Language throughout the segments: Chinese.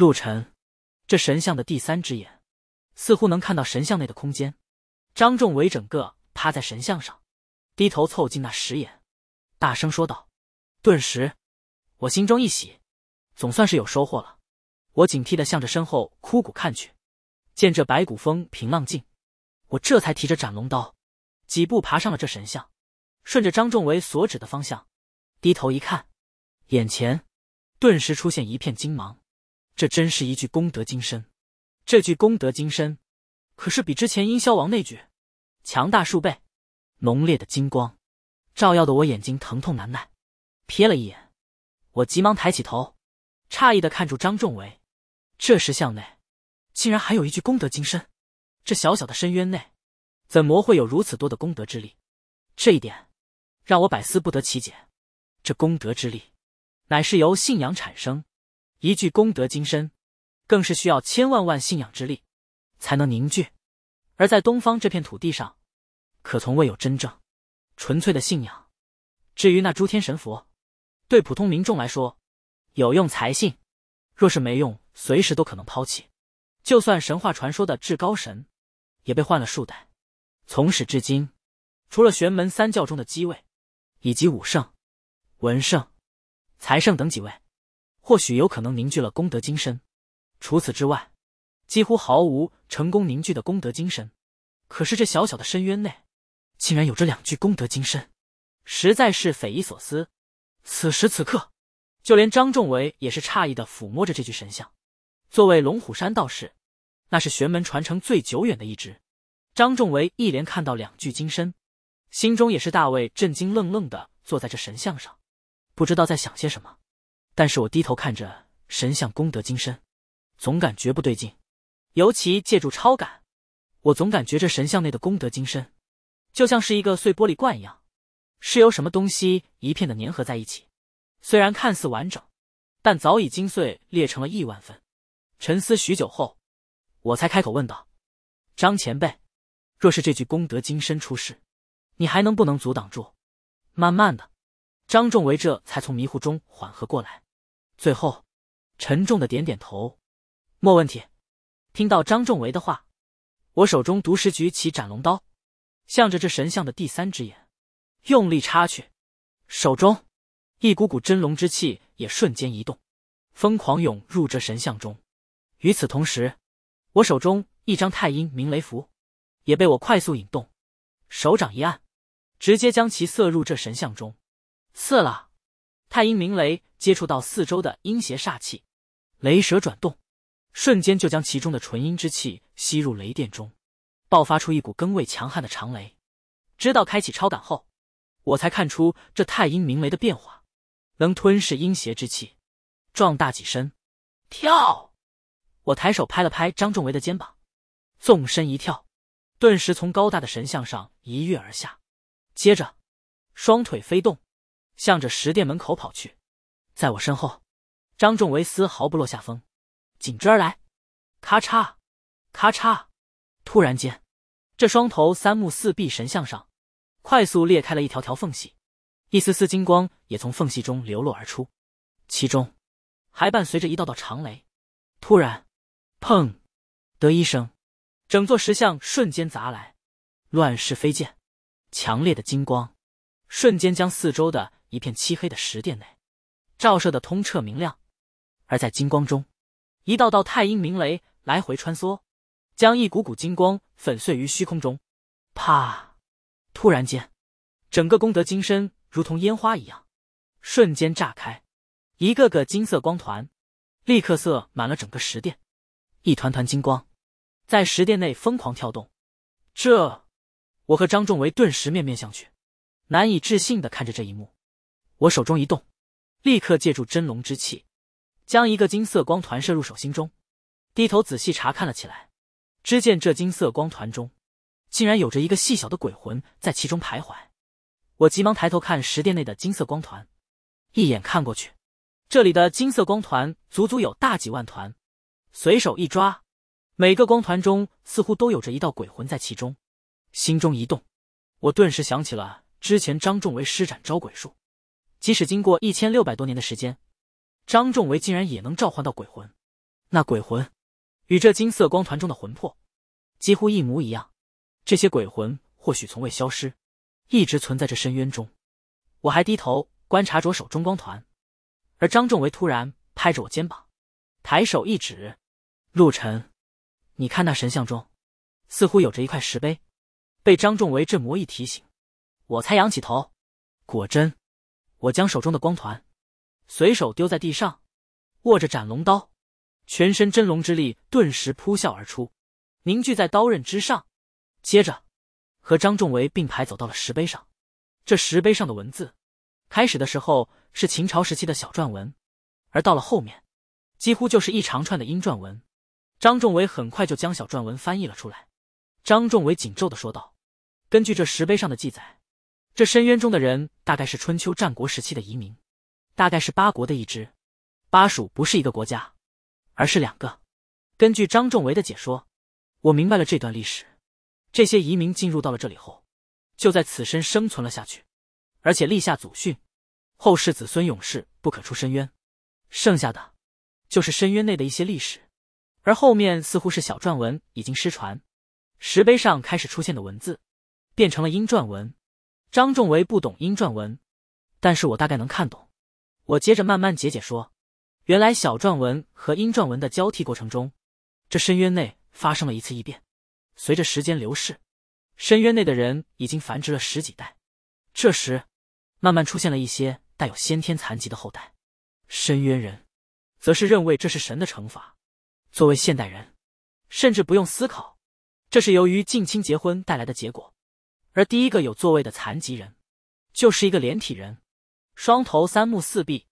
陆晨，这神像的第三只眼，似乎能看到神像内的空间。张仲维整个趴在神像上，低头凑近那石眼，大声说道。顿时，我心中一喜，总算是有收获了。我警惕的向着身后枯骨看去，见这白骨风平浪静，我这才提着斩龙刀，几步爬上了这神像，顺着张仲维所指的方向，低头一看，眼前顿时出现一片金芒。这真是一句功德金身，这句功德金身，可是比之前阴霄王那句强大数倍。浓烈的金光，照耀的我眼睛疼痛难耐。瞥了一眼，我急忙抬起头，诧异的看住张仲维。这时像内，竟然还有一具功德金身。这小小的深渊内，怎么会有如此多的功德之力？这一点，让我百思不得其解。这功德之力，乃是由信仰产生。一句功德金身，更是需要千万万信仰之力，才能凝聚。而在东方这片土地上，可从未有真正纯粹的信仰。至于那诸天神佛，对普通民众来说，有用才信，若是没用，随时都可能抛弃。就算神话传说的至高神，也被换了数代。从始至今，除了玄门三教中的机位，以及武圣、文圣、财圣等几位。或许有可能凝聚了功德金身，除此之外，几乎毫无成功凝聚的功德金身。可是这小小的深渊内，竟然有着两具功德金身，实在是匪夷所思。此时此刻，就连张仲维也是诧异的抚摸着这具神像。作为龙虎山道士，那是玄门传承最久远的一支。张仲维一连看到两具金身，心中也是大为震惊，愣愣的坐在这神像上，不知道在想些什么。但是我低头看着神像功德金身，总感觉不对劲。尤其借助超感，我总感觉这神像内的功德金身，就像是一个碎玻璃罐一样，是由什么东西一片的粘合在一起。虽然看似完整，但早已精碎裂成了亿万份。沉思许久后，我才开口问道：“张前辈，若是这具功德金身出世，你还能不能阻挡住？”慢慢的，张仲维这才从迷糊中缓和过来。最后，沉重的点点头，莫问题。听到张仲维的话，我手中毒石举起斩龙刀，向着这神像的第三只眼，用力插去。手中一股股真龙之气也瞬间移动，疯狂涌入这神像中。与此同时，我手中一张太阴明雷符也被我快速引动，手掌一按，直接将其射入这神像中，刺了。太阴明雷接触到四周的阴邪煞气，雷蛇转动，瞬间就将其中的纯阴之气吸入雷电中，爆发出一股更为强悍的长雷。知道开启超感后，我才看出这太阴明雷的变化，能吞噬阴邪之气，壮大己身。跳！我抬手拍了拍张仲维的肩膀，纵身一跳，顿时从高大的神像上一跃而下，接着双腿飞动。向着石殿门口跑去，在我身后，张仲维丝毫不落下风，紧追而来。咔嚓，咔嚓！突然间，这双头三目四臂神像上，快速裂开了一条条缝隙，一丝丝金光也从缝隙中流落而出，其中还伴随着一道道长雷。突然，砰的一声，整座石像瞬间砸来，乱石飞溅，强烈的金光瞬间将四周的。一片漆黑的石殿内，照射的通彻明亮，而在金光中，一道道太阴明雷来回穿梭，将一股股金光粉碎于虚空中。啪！突然间，整个功德金身如同烟花一样，瞬间炸开，一个个金色光团立刻色满了整个石殿，一团团金光在石殿内疯狂跳动。这，我和张仲维顿时面面相觑，难以置信的看着这一幕。我手中一动，立刻借助真龙之气，将一个金色光团射入手心中，低头仔细查看了起来。只见这金色光团中，竟然有着一个细小的鬼魂在其中徘徊。我急忙抬头看石殿内的金色光团，一眼看过去，这里的金色光团足足有大几万团。随手一抓，每个光团中似乎都有着一道鬼魂在其中。心中一动，我顿时想起了之前张仲维施展招鬼术。即使经过一千六百多年的时间，张仲维竟然也能召唤到鬼魂。那鬼魂与这金色光团中的魂魄几乎一模一样。这些鬼魂或许从未消失，一直存在这深渊中。我还低头观察着手中光团，而张仲维突然拍着我肩膀，抬手一指：“陆晨，你看那神像中，似乎有着一块石碑。”被张仲维这魔一提醒，我才仰起头，果真。我将手中的光团随手丢在地上，握着斩龙刀，全身真龙之力顿时扑啸而出，凝聚在刀刃之上。接着，和张仲维并排走到了石碑上。这石碑上的文字，开始的时候是秦朝时期的小篆文，而到了后面，几乎就是一长串的阴篆文。张仲维很快就将小篆文翻译了出来。张仲维紧皱的说道：“根据这石碑上的记载。”这深渊中的人大概是春秋战国时期的移民，大概是八国的一支。巴蜀不是一个国家，而是两个。根据张仲维的解说，我明白了这段历史。这些移民进入到了这里后，就在此身生存了下去，而且立下祖训，后世子孙永世不可出深渊。剩下的就是深渊内的一些历史，而后面似乎是小篆文已经失传，石碑上开始出现的文字变成了阴篆文。张仲维不懂阴篆文，但是我大概能看懂。我接着慢慢解解说，原来小篆文和阴篆文的交替过程中，这深渊内发生了一次异变。随着时间流逝，深渊内的人已经繁殖了十几代。这时，慢慢出现了一些带有先天残疾的后代。深渊人则是认为这是神的惩罚。作为现代人，甚至不用思考，这是由于近亲结婚带来的结果。而第一个有座位的残疾人，就是一个连体人，双头三目四臂。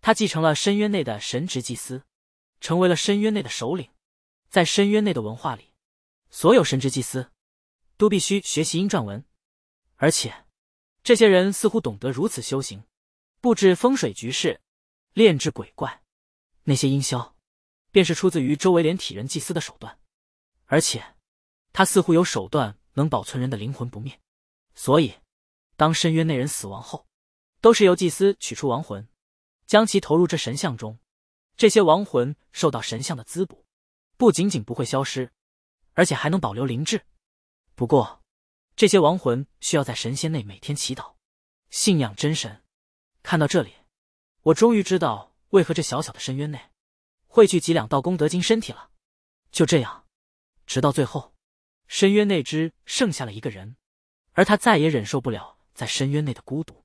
他继承了深渊内的神职祭司，成为了深渊内的首领。在深渊内的文化里，所有神职祭司都必须学习阴篆文，而且这些人似乎懂得如此修行，布置风水局势，炼制鬼怪。那些阴枭，便是出自于周围连体人祭司的手段。而且，他似乎有手段能保存人的灵魂不灭。所以，当深渊内人死亡后，都是由祭司取出亡魂，将其投入这神像中。这些亡魂受到神像的滋补，不仅仅不会消失，而且还能保留灵智。不过，这些亡魂需要在神仙内每天祈祷，信仰真神。看到这里，我终于知道为何这小小的深渊内汇聚几两道功德金身体了。就这样，直到最后，深渊内只剩下了一个人。而他再也忍受不了在深渊内的孤独，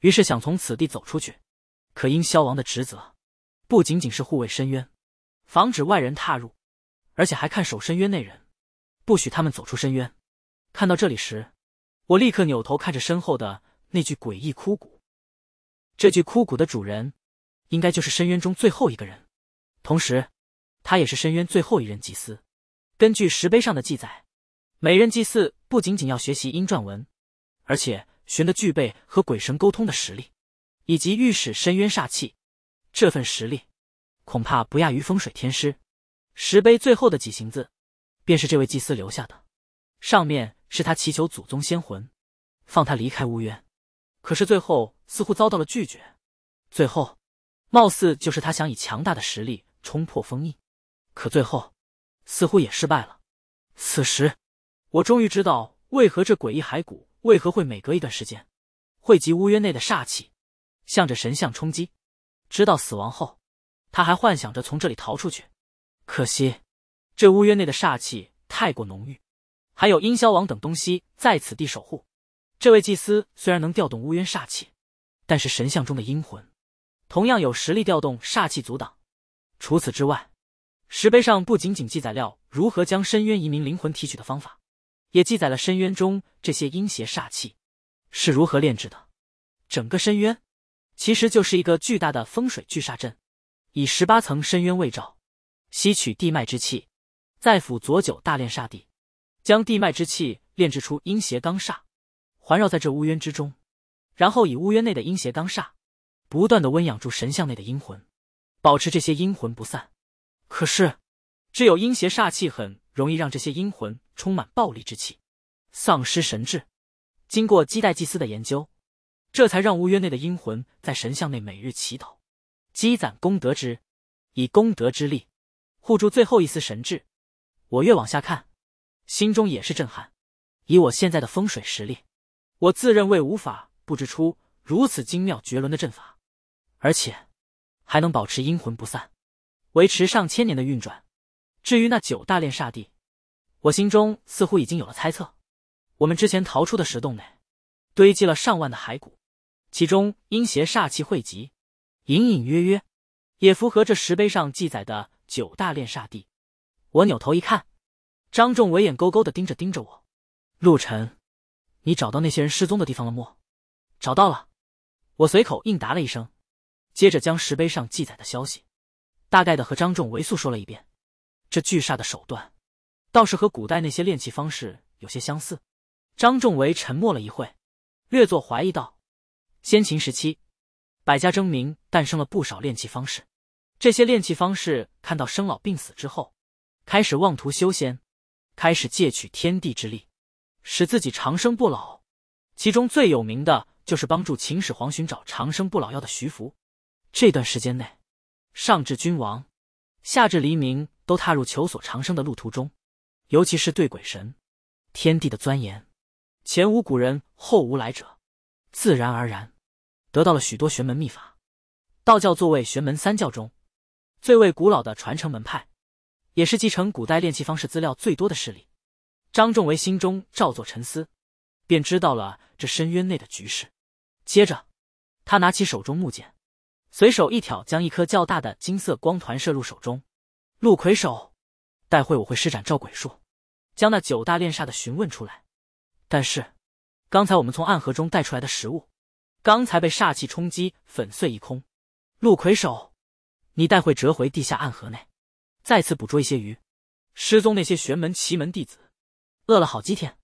于是想从此地走出去。可因消亡的职责，不仅仅是护卫深渊，防止外人踏入，而且还看守深渊内人，不许他们走出深渊。看到这里时，我立刻扭头看着身后的那具诡异枯骨。这具枯骨的主人，应该就是深渊中最后一个人，同时，他也是深渊最后一任祭司。根据石碑上的记载，每任祭司。不仅仅要学习阴篆文，而且学得具备和鬼神沟通的实力，以及御使深渊煞气。这份实力，恐怕不亚于风水天师。石碑最后的几行字，便是这位祭司留下的。上面是他祈求祖宗先魂，放他离开乌渊，可是最后似乎遭到了拒绝。最后，貌似就是他想以强大的实力冲破封印，可最后，似乎也失败了。此时。我终于知道为何这诡异骸骨为何会每隔一段时间汇集乌渊内的煞气，向着神像冲击。知道死亡后，他还幻想着从这里逃出去。可惜，这乌渊内的煞气太过浓郁，还有阴霄王等东西在此地守护。这位祭司虽然能调动乌渊煞气，但是神像中的阴魂同样有实力调动煞气阻挡。除此之外，石碑上不仅仅记载了如何将深渊移民灵魂提取的方法。也记载了深渊中这些阴邪煞气是如何炼制的。整个深渊其实就是一个巨大的风水巨煞阵，以十八层深渊为罩，吸取地脉之气，再辅佐九大炼煞地，将地脉之气炼制出阴邪罡煞，环绕在这乌渊之中。然后以乌渊内的阴邪罡煞，不断的温养住神像内的阴魂，保持这些阴魂不散。可是。只有阴邪煞气很容易让这些阴魂充满暴力之气，丧失神智。经过基代祭司的研究，这才让乌约内的阴魂在神像内每日祈祷，积攒功德之，以功德之力护住最后一丝神智。我越往下看，心中也是震撼。以我现在的风水实力，我自认为无法布置出如此精妙绝伦的阵法，而且还能保持阴魂不散，维持上千年的运转。至于那九大炼煞地，我心中似乎已经有了猜测。我们之前逃出的石洞内，堆积了上万的骸骨，其中阴邪煞气汇集，隐隐约约，也符合这石碑上记载的九大炼煞地。我扭头一看，张仲维眼勾勾的盯着盯着我。陆晨，你找到那些人失踪的地方了么？找到了。我随口应答了一声，接着将石碑上记载的消息，大概的和张仲维诉说了一遍。这巨煞的手段，倒是和古代那些炼器方式有些相似。张仲维沉默了一会，略作怀疑道：“先秦时期，百家争鸣，诞生了不少炼器方式。这些炼器方式看到生老病死之后，开始妄图修仙，开始借取天地之力，使自己长生不老。其中最有名的就是帮助秦始皇寻找长生不老药的徐福。这段时间内，上至君王，下至黎民。”都踏入求索长生的路途中，尤其是对鬼神、天地的钻研，前无古人后无来者，自然而然得到了许多玄门秘法。道教作为玄门三教中最为古老的传承门派，也是继承古代炼器方式资料最多的势力。张仲维心中照做沉思，便知道了这深渊内的局势。接着，他拿起手中木剑，随手一挑，将一颗较大的金色光团射入手中。陆魁首，待会我会施展照鬼术，将那九大炼煞的询问出来。但是，刚才我们从暗河中带出来的食物，刚才被煞气冲击粉碎一空。陆魁首，你待会折回地下暗河内，再次捕捉一些鱼。失踪那些玄门、奇门弟子，饿了好几天，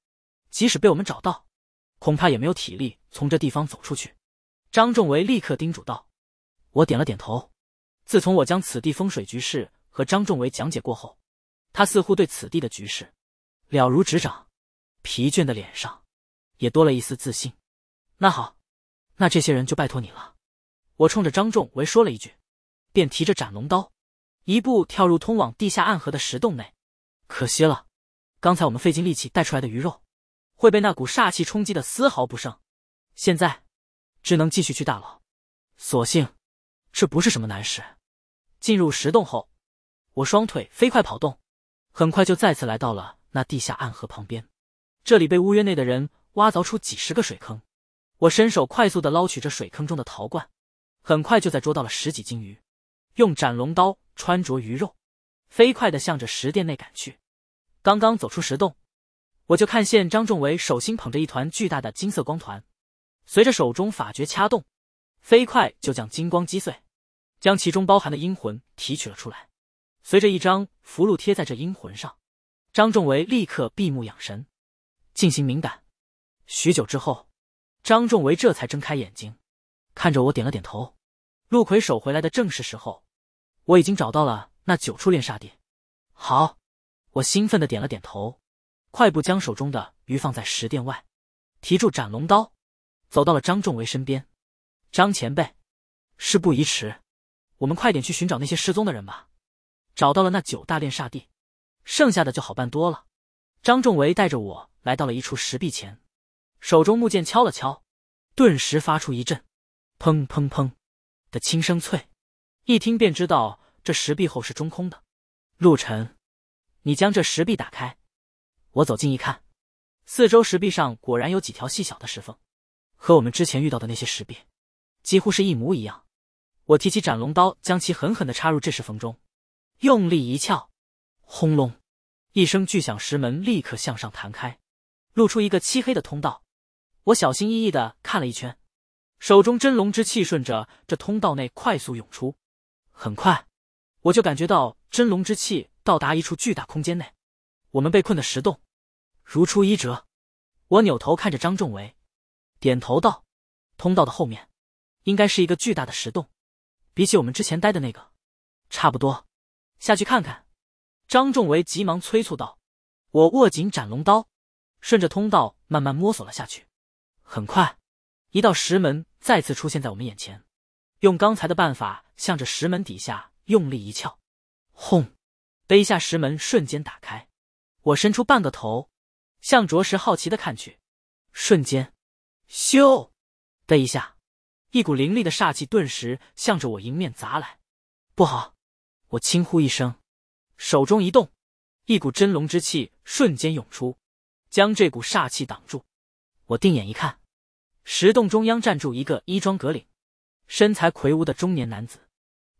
即使被我们找到，恐怕也没有体力从这地方走出去。张仲维立刻叮嘱道。我点了点头。自从我将此地风水局势。和张仲维讲解过后，他似乎对此地的局势了如指掌，疲倦的脸上也多了一丝自信。那好，那这些人就拜托你了。我冲着张仲维说了一句，便提着斩龙刀，一步跳入通往地下暗河的石洞内。可惜了，刚才我们费尽力气带出来的鱼肉，会被那股煞气冲击的丝毫不剩。现在，只能继续去大牢。所幸，这不是什么难事。进入石洞后。我双腿飞快跑动，很快就再次来到了那地下暗河旁边。这里被乌渊内的人挖凿出几十个水坑，我伸手快速的捞取着水坑中的陶罐，很快就在捉到了十几斤鱼，用斩龙刀穿着鱼肉，飞快的向着石殿内赶去。刚刚走出石洞，我就看见张仲维手心捧着一团巨大的金色光团，随着手中法诀掐动，飞快就将金光击碎，将其中包含的阴魂提取了出来。随着一张符箓贴在这阴魂上，张仲维立刻闭目养神，进行敏感。许久之后，张仲维这才睁开眼睛，看着我点了点头。陆奎手回来的正是时候，我已经找到了那九处炼煞店。好，我兴奋的点了点头，快步将手中的鱼放在石殿外，提住斩龙刀，走到了张仲维身边。张前辈，事不宜迟，我们快点去寻找那些失踪的人吧。找到了那九大炼煞地，剩下的就好办多了。张仲维带着我来到了一处石壁前，手中木剑敲了敲，顿时发出一阵“砰砰砰”的轻声脆，一听便知道这石壁后是中空的。陆晨，你将这石壁打开。我走近一看，四周石壁上果然有几条细小的石缝，和我们之前遇到的那些石壁几乎是一模一样。我提起斩龙刀，将其狠狠的插入这石缝中。用力一撬，轰隆一声巨响，石门立刻向上弹开，露出一个漆黑的通道。我小心翼翼的看了一圈，手中真龙之气顺着这通道内快速涌出。很快，我就感觉到真龙之气到达一处巨大空间内，我们被困的石洞，如出一辙。我扭头看着张仲维，点头道：“通道的后面，应该是一个巨大的石洞，比起我们之前待的那个，差不多。”下去看看，张仲维急忙催促道。我握紧斩龙刀，顺着通道慢慢摸索了下去。很快，一道石门再次出现在我们眼前。用刚才的办法，向着石门底下用力一撬，轰！的一下，石门瞬间打开。我伸出半个头，向着实好奇的看去。瞬间，咻！的一下，一股凌厉的煞气顿时向着我迎面砸来。不好！我轻呼一声，手中一动，一股真龙之气瞬间涌出，将这股煞气挡住。我定眼一看，石洞中央站住一个衣装革领、身材魁梧的中年男子，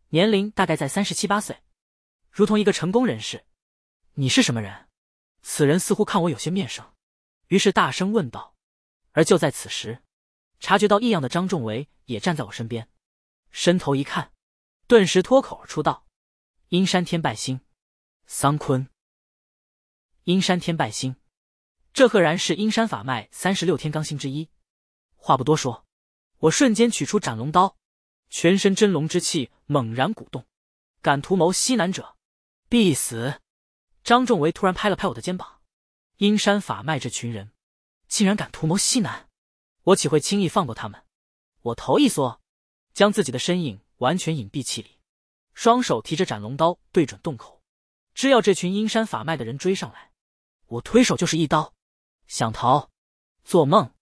年龄大概在三十七八岁，如同一个成功人士。你是什么人？此人似乎看我有些面生，于是大声问道。而就在此时，察觉到异样的张仲维也站在我身边，伸头一看，顿时脱口而出道。阴山天拜星，桑坤。阴山天拜星，这赫然是阴山法脉三十六天罡星之一。话不多说，我瞬间取出斩龙刀，全身真龙之气猛然鼓动。敢图谋西南者，必死。张仲维突然拍了拍我的肩膀。阴山法脉这群人，竟然敢图谋西南，我岂会轻易放过他们？我头一缩，将自己的身影完全隐蔽气里。双手提着斩龙刀对准洞口，只要这群阴山法脉的人追上来，我推手就是一刀。想逃？做梦！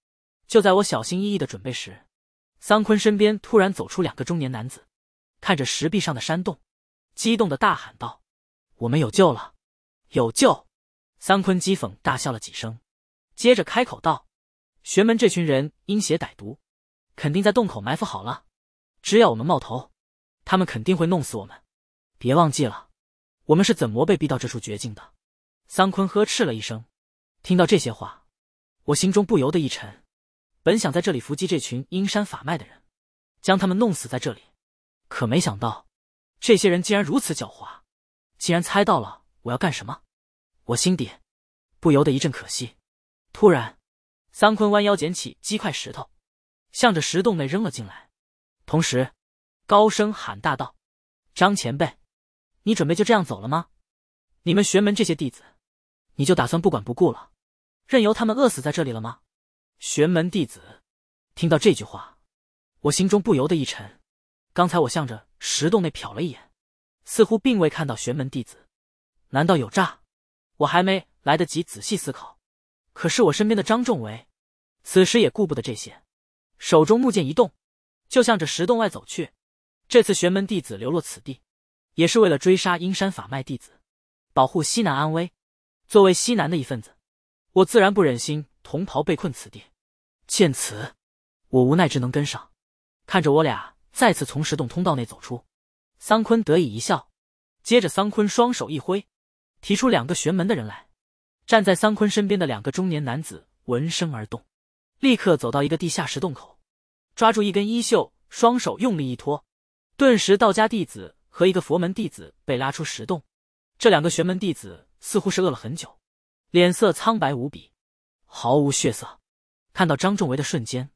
就在我小心翼翼的准备时，桑坤身边突然走出两个中年男子，看着石壁上的山洞，激动的大喊道：“我们有救了，有救！”桑坤讥讽大笑了几声，接着开口道：“玄门这群人阴邪歹毒，肯定在洞口埋伏好了，只要我们冒头。”他们肯定会弄死我们！别忘记了，我们是怎么被逼到这处绝境的。桑坤呵斥了一声。听到这些话，我心中不由得一沉。本想在这里伏击这群阴山法脉的人，将他们弄死在这里，可没想到，这些人竟然如此狡猾，竟然猜到了我要干什么。我心底不由得一阵可惜。突然，桑坤弯腰捡起鸡块石头，向着石洞内扔了进来，同时。高声喊大道：“张前辈，你准备就这样走了吗？你们玄门这些弟子，你就打算不管不顾了，任由他们饿死在这里了吗？”玄门弟子听到这句话，我心中不由得一沉。刚才我向着石洞内瞟了一眼，似乎并未看到玄门弟子，难道有诈？我还没来得及仔细思考，可是我身边的张仲维，此时也顾不得这些，手中木剑一动，就向着石洞外走去。这次玄门弟子流落此地，也是为了追杀阴山法脉弟子，保护西南安危。作为西南的一份子，我自然不忍心同袍被困此地。见此，我无奈只能跟上。看着我俩再次从石洞通道内走出，桑坤得意一笑。接着，桑坤双手一挥，提出两个玄门的人来。站在桑坤身边的两个中年男子闻声而动，立刻走到一个地下石洞口，抓住一根衣袖，双手用力一拖。顿时，道家弟子和一个佛门弟子被拉出石洞。这两个玄门弟子似乎是饿了很久，脸色苍白无比，毫无血色。看到张仲维的瞬间，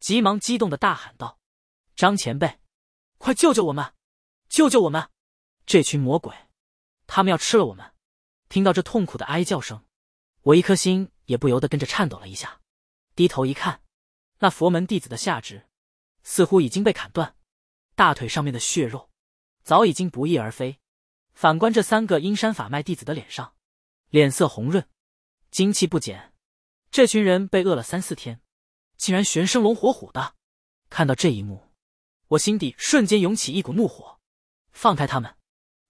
急忙激动的大喊道：“张前辈，快救救我们！救救我们！这群魔鬼，他们要吃了我们！”听到这痛苦的哀叫声，我一颗心也不由得跟着颤抖了一下。低头一看，那佛门弟子的下肢似乎已经被砍断。大腿上面的血肉，早已经不翼而飞。反观这三个阴山法脉弟子的脸上，脸色红润，精气不减。这群人被饿了三四天，竟然全生龙活虎的。看到这一幕，我心底瞬间涌起一股怒火。放开他们！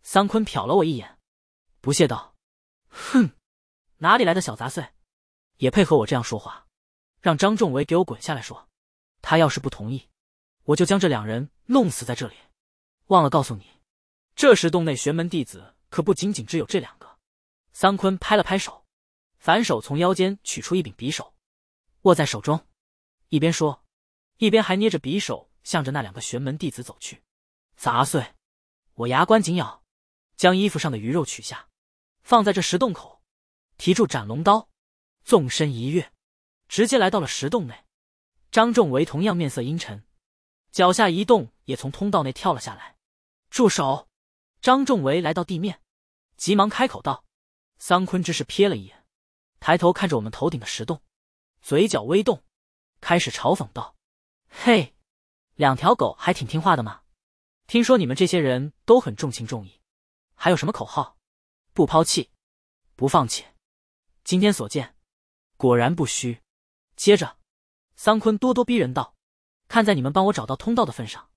桑坤瞟了我一眼，不屑道：“哼，哪里来的小杂碎，也配和我这样说话？让张仲维给我滚下来，说，他要是不同意。”我就将这两人弄死在这里。忘了告诉你，这时洞内玄门弟子可不仅仅只有这两个。桑坤拍了拍手，反手从腰间取出一柄匕首，握在手中，一边说，一边还捏着匕首向着那两个玄门弟子走去。杂碎！我牙关紧咬，将衣服上的鱼肉取下，放在这石洞口，提住斩龙刀，纵身一跃，直接来到了石洞内。张仲维同样面色阴沉。脚下一动，也从通道内跳了下来。住手！张仲维来到地面，急忙开口道：“桑坤，只是瞥了一眼，抬头看着我们头顶的石洞，嘴角微动，开始嘲讽道：‘嘿，两条狗还挺听话的嘛。’听说你们这些人都很重情重义，还有什么口号？不抛弃，不放弃。今天所见，果然不虚。”接着，桑坤咄咄逼人道。看在你们帮我找到通道的份上，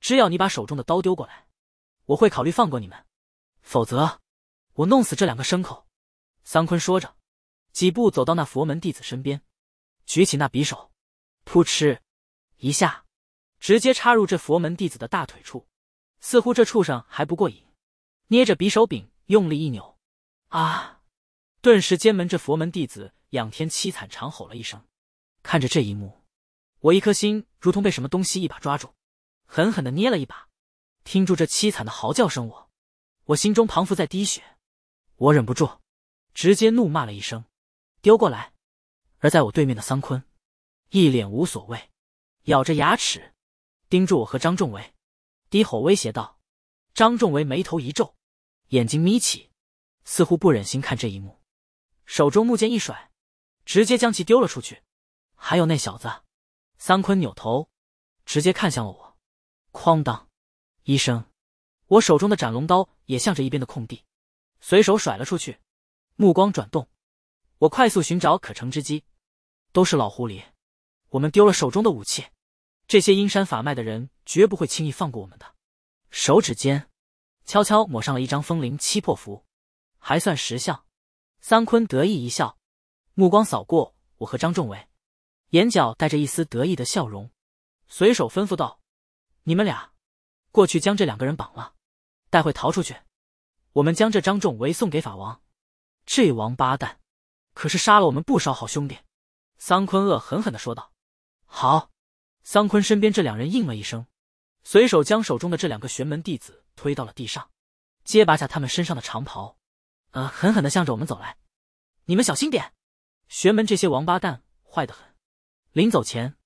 只要你把手中的刀丢过来，我会考虑放过你们。否则，我弄死这两个牲口。”桑坤说着，几步走到那佛门弟子身边，举起那匕首，扑哧一下，直接插入这佛门弟子的大腿处。似乎这畜生还不过瘾，捏着匕首柄用力一扭，啊！顿时，监门这佛门弟子仰天凄惨长吼了一声。看着这一幕。我一颗心如同被什么东西一把抓住，狠狠的捏了一把，听住这凄惨的嚎叫声，我，我心中彷佛在滴血，我忍不住，直接怒骂了一声，丢过来。而在我对面的桑坤，一脸无所谓，咬着牙齿，盯住我和张仲维，低吼威胁道。张仲维眉头一皱，眼睛眯起，似乎不忍心看这一幕，手中木剑一甩，直接将其丢了出去。还有那小子。桑坤扭头，直接看向了我。哐当！一声，我手中的斩龙刀也向着一边的空地，随手甩了出去。目光转动，我快速寻找可乘之机。都是老狐狸，我们丢了手中的武器，这些阴山法脉的人绝不会轻易放过我们的。手指间，悄悄抹上了一张风铃七破符，还算识相。桑坤得意一笑，目光扫过我和张仲伟。眼角带着一丝得意的笑容，随手吩咐道：“你们俩，过去将这两个人绑了，待会逃出去，我们将这张仲维送给法王。这王八蛋，可是杀了我们不少好兄弟。”桑坤恶狠狠的说道：“好。”桑坤身边这两人应了一声，随手将手中的这两个玄门弟子推到了地上，揭拔下他们身上的长袍，呃，狠狠的向着我们走来。你们小心点，玄门这些王八蛋坏得很。临走前，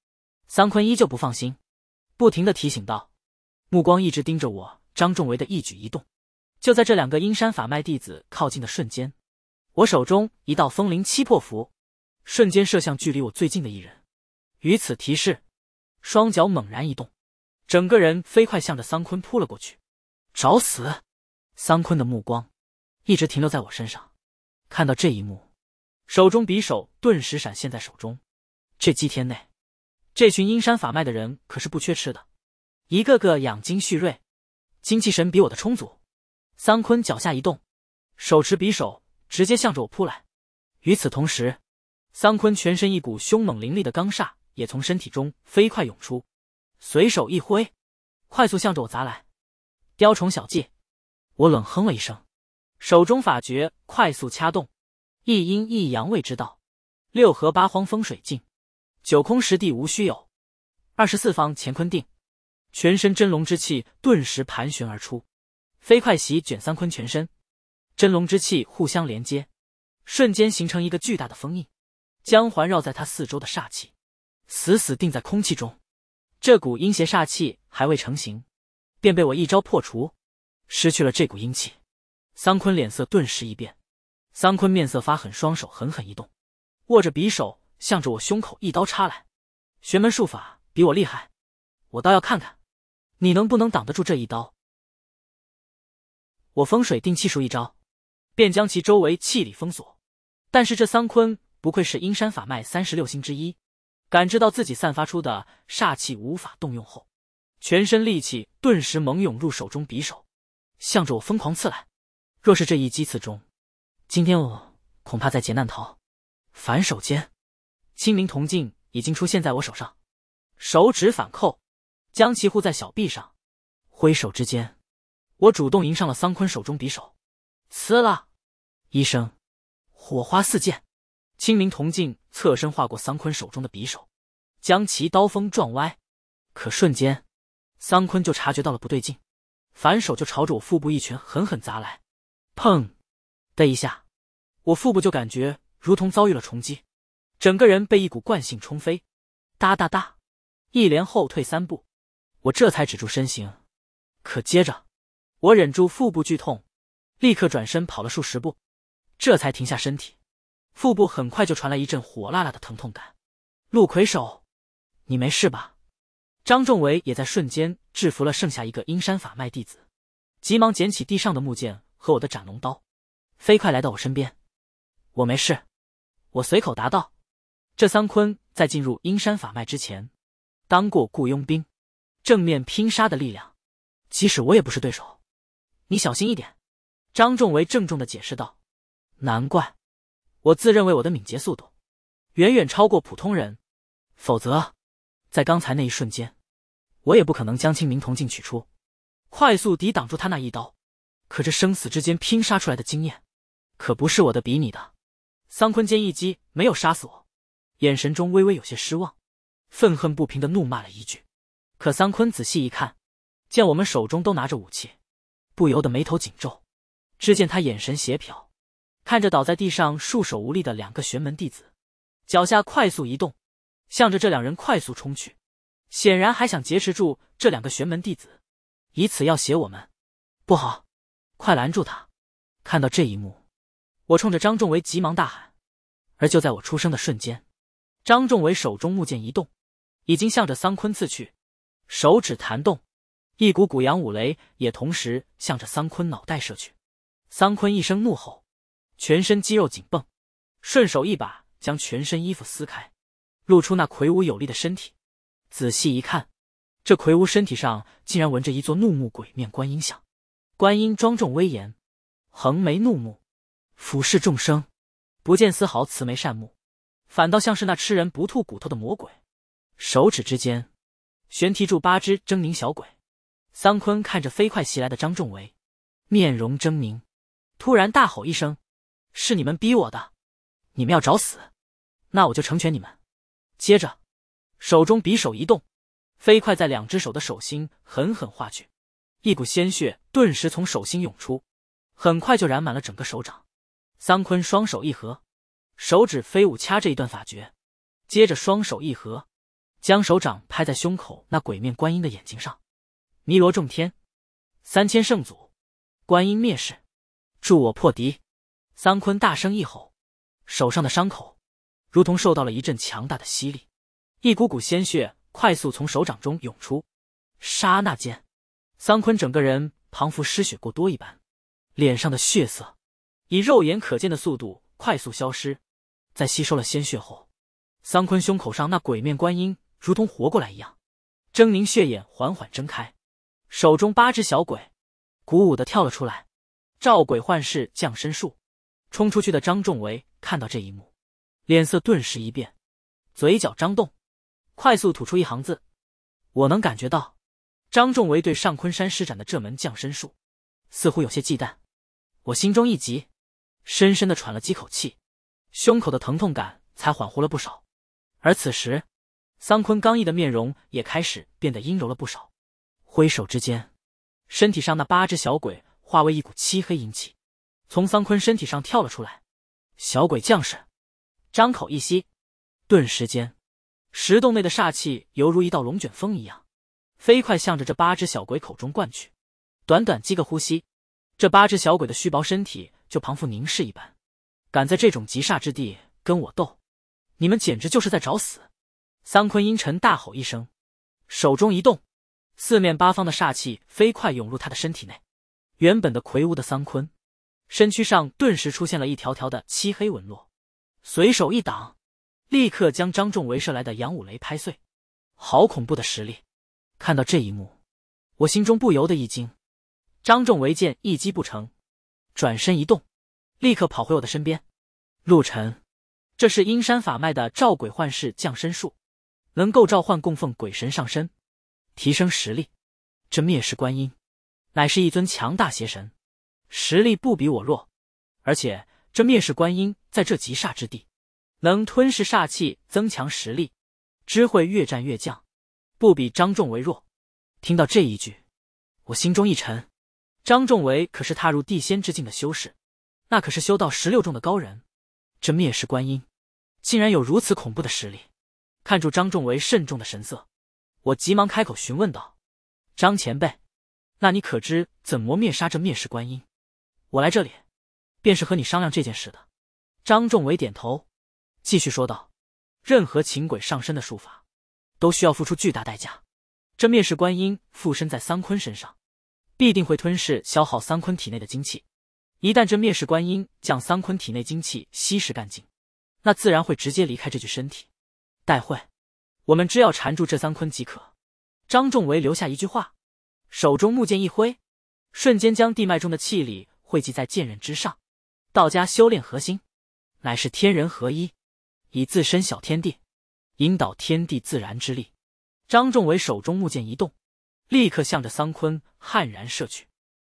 桑坤依旧不放心，不停的提醒道，目光一直盯着我张仲维的一举一动。就在这两个阴山法脉弟子靠近的瞬间，我手中一道风灵七破符，瞬间射向距离我最近的一人。于此提示，双脚猛然一动，整个人飞快向着桑坤扑了过去。找死！桑坤的目光一直停留在我身上，看到这一幕，手中匕首顿时闪现在手中。这几天内，这群阴山法脉的人可是不缺吃的，一个个养精蓄锐，精气神比我的充足。桑坤脚下一动，手持匕首直接向着我扑来。与此同时，桑坤全身一股凶猛凌厉的钢煞也从身体中飞快涌出，随手一挥，快速向着我砸来。雕虫小技！我冷哼了一声，手中法诀快速掐动，一阴一阳未之道，六合八荒风水境。九空十地无虚有，二十四方乾坤定，全身真龙之气顿时盘旋而出，飞快席卷三坤全身，真龙之气互相连接，瞬间形成一个巨大的封印，将环绕在他四周的煞气死死定在空气中。这股阴邪煞气还未成形，便被我一招破除，失去了这股阴气，桑坤脸色顿时一变，桑坤面色发狠，双手狠狠一动，握着匕首。向着我胸口一刀插来，玄门术法比我厉害，我倒要看看你能不能挡得住这一刀。我风水定气术一招，便将其周围气力封锁。但是这桑坤不愧是阴山法脉三十六星之一，感知到自己散发出的煞气无法动用后，全身力气顿时猛涌入手中匕首，向着我疯狂刺来。若是这一击刺中，今天我恐怕在劫难逃。反手间。清明铜镜已经出现在我手上，手指反扣，将其护在小臂上。挥手之间，我主动迎上了桑坤手中匕首。呲啦！一声，火花四溅。清明铜镜侧身划过桑坤手中的匕首，将其刀锋撞歪。可瞬间，桑坤就察觉到了不对劲，反手就朝着我腹部一拳狠狠砸来。砰！的一下，我腹部就感觉如同遭遇了重击。整个人被一股惯性冲飞，哒哒哒，一连后退三步，我这才止住身形。可接着，我忍住腹部剧痛，立刻转身跑了数十步，这才停下身体。腹部很快就传来一阵火辣辣的疼痛感。陆魁手，你没事吧？张仲维也在瞬间制服了剩下一个阴山法脉弟子，急忙捡起地上的木剑和我的斩龙刀，飞快来到我身边。我没事，我随口答道。这桑坤在进入阴山法脉之前，当过雇佣兵，正面拼杀的力量，即使我也不是对手。你小心一点。”张仲维郑重的解释道。“难怪，我自认为我的敏捷速度远远超过普通人，否则，在刚才那一瞬间，我也不可能将清明铜镜取出，快速抵挡住他那一刀。可这生死之间拼杀出来的经验，可不是我的比拟的。桑坤间一击没有杀死我。”眼神中微微有些失望，愤恨不平的怒骂了一句。可桑坤仔细一看，见我们手中都拿着武器，不由得眉头紧皱。只见他眼神斜瞟，看着倒在地上束手无力的两个玄门弟子，脚下快速移动，向着这两人快速冲去，显然还想劫持住这两个玄门弟子，以此要挟我们。不好，快拦住他！看到这一幕，我冲着张仲维急忙大喊。而就在我出声的瞬间。张仲伟手中木剑一动，已经向着桑坤刺去，手指弹动，一股股阳五雷也同时向着桑坤脑袋射去。桑坤一声怒吼，全身肌肉紧绷，顺手一把将全身衣服撕开，露出那魁梧有力的身体。仔细一看，这魁梧身体上竟然纹着一座怒目鬼面观音像，观音庄重威严，横眉怒目，俯视众生，不见丝毫慈眉善目。反倒像是那吃人不吐骨头的魔鬼，手指之间悬提住八只狰狞小鬼。桑坤看着飞快袭来的张仲维，面容狰狞，突然大吼一声：“是你们逼我的，你们要找死，那我就成全你们！”接着，手中匕首一动，飞快在两只手的手心狠狠划去，一股鲜血顿时从手心涌出，很快就染满了整个手掌。桑坤双手一合。手指飞舞，掐着一段法诀，接着双手一合，将手掌拍在胸口那鬼面观音的眼睛上。弥罗众天，三千圣祖，观音灭世，助我破敌！桑坤大声一吼，手上的伤口如同受到了一阵强大的吸力，一股股鲜血快速从手掌中涌出。刹那间，桑坤整个人仿佛失血过多一般，脸上的血色以肉眼可见的速度快速消失。在吸收了鲜血后，桑坤胸口上那鬼面观音如同活过来一样，狰狞血眼缓缓睁开，手中八只小鬼鼓舞的跳了出来。照鬼幻视降身术，冲出去的张仲维看到这一幕，脸色顿时一变，嘴角张动，快速吐出一行字：“我能感觉到，张仲维对上昆山施展的这门降身术，似乎有些忌惮。”我心中一急，深深的喘了几口气。胸口的疼痛感才缓和了不少，而此时，桑坤刚毅的面容也开始变得阴柔了不少。挥手之间，身体上那八只小鬼化为一股漆黑阴气，从桑坤身体上跳了出来。小鬼将士，张口一吸，顿时间，石洞内的煞气犹如一道龙卷风一样，飞快向着这八只小鬼口中灌去。短短几个呼吸，这八只小鬼的虚薄身体就彷佛凝视一般。敢在这种极煞之地跟我斗，你们简直就是在找死！桑坤阴沉大吼一声，手中一动，四面八方的煞气飞快涌入他的身体内。原本的魁梧的桑坤，身躯上顿时出现了一条条的漆黑纹络。随手一挡，立刻将张仲维射来的杨五雷拍碎。好恐怖的实力！看到这一幕，我心中不由得一惊。张仲维见一击不成，转身一动。立刻跑回我的身边，陆晨，这是阴山法脉的召鬼幻世降身术，能够召唤供奉鬼神上身，提升实力。这灭世观音，乃是一尊强大邪神，实力不比我弱。而且这灭世观音在这极煞之地，能吞噬煞气，增强实力，只会越战越降，不比张仲维弱。听到这一句，我心中一沉，张仲维可是踏入地仙之境的修士。那可是修道十六重的高人，这灭世观音竟然有如此恐怖的实力。看住张仲维慎重的神色，我急忙开口询问道：“张前辈，那你可知怎么灭杀这灭世观音？我来这里，便是和你商量这件事的。”张仲维点头，继续说道：“任何情鬼上身的术法，都需要付出巨大代价。这灭世观音附身在桑坤身上，必定会吞噬消耗桑坤体内的精气。”一旦这灭世观音将桑坤体内精气吸食干净，那自然会直接离开这具身体。待会，我们只要缠住这桑坤即可。张仲维留下一句话，手中木剑一挥，瞬间将地脉中的气力汇集在剑刃之上。道家修炼核心，乃是天人合一，以自身小天地，引导天地自然之力。张仲维手中木剑一动，立刻向着桑坤悍然射去。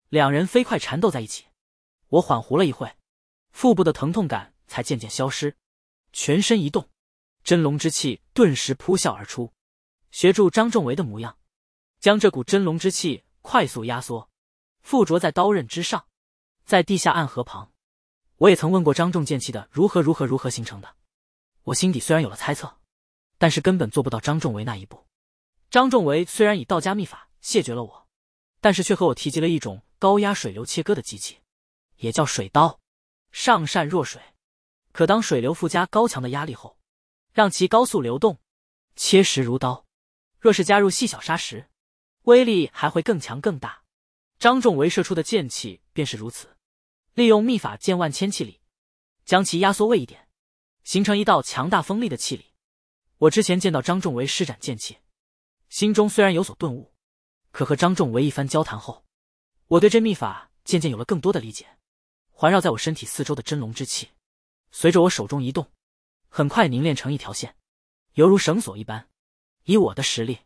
两人飞快缠斗在一起。我缓和了一会，腹部的疼痛感才渐渐消失，全身一动，真龙之气顿时扑啸而出，学助张仲维的模样，将这股真龙之气快速压缩，附着在刀刃之上。在地下暗河旁，我也曾问过张仲剑气的如何如何如何形成的，我心底虽然有了猜测，但是根本做不到张仲维那一步。张仲维虽然以道家秘法谢绝了我，但是却和我提及了一种高压水流切割的机器。也叫水刀，上善若水，可当水流附加高强的压力后，让其高速流动，切石如刀。若是加入细小砂石，威力还会更强更大。张仲维射出的剑气便是如此，利用秘法剑万千气力，将其压缩位一点，形成一道强大锋利的气力。我之前见到张仲维施展剑气，心中虽然有所顿悟，可和张仲维一番交谈后，我对这秘法渐渐有了更多的理解。环绕在我身体四周的真龙之气，随着我手中一动，很快凝练成一条线，犹如绳索一般。以我的实力，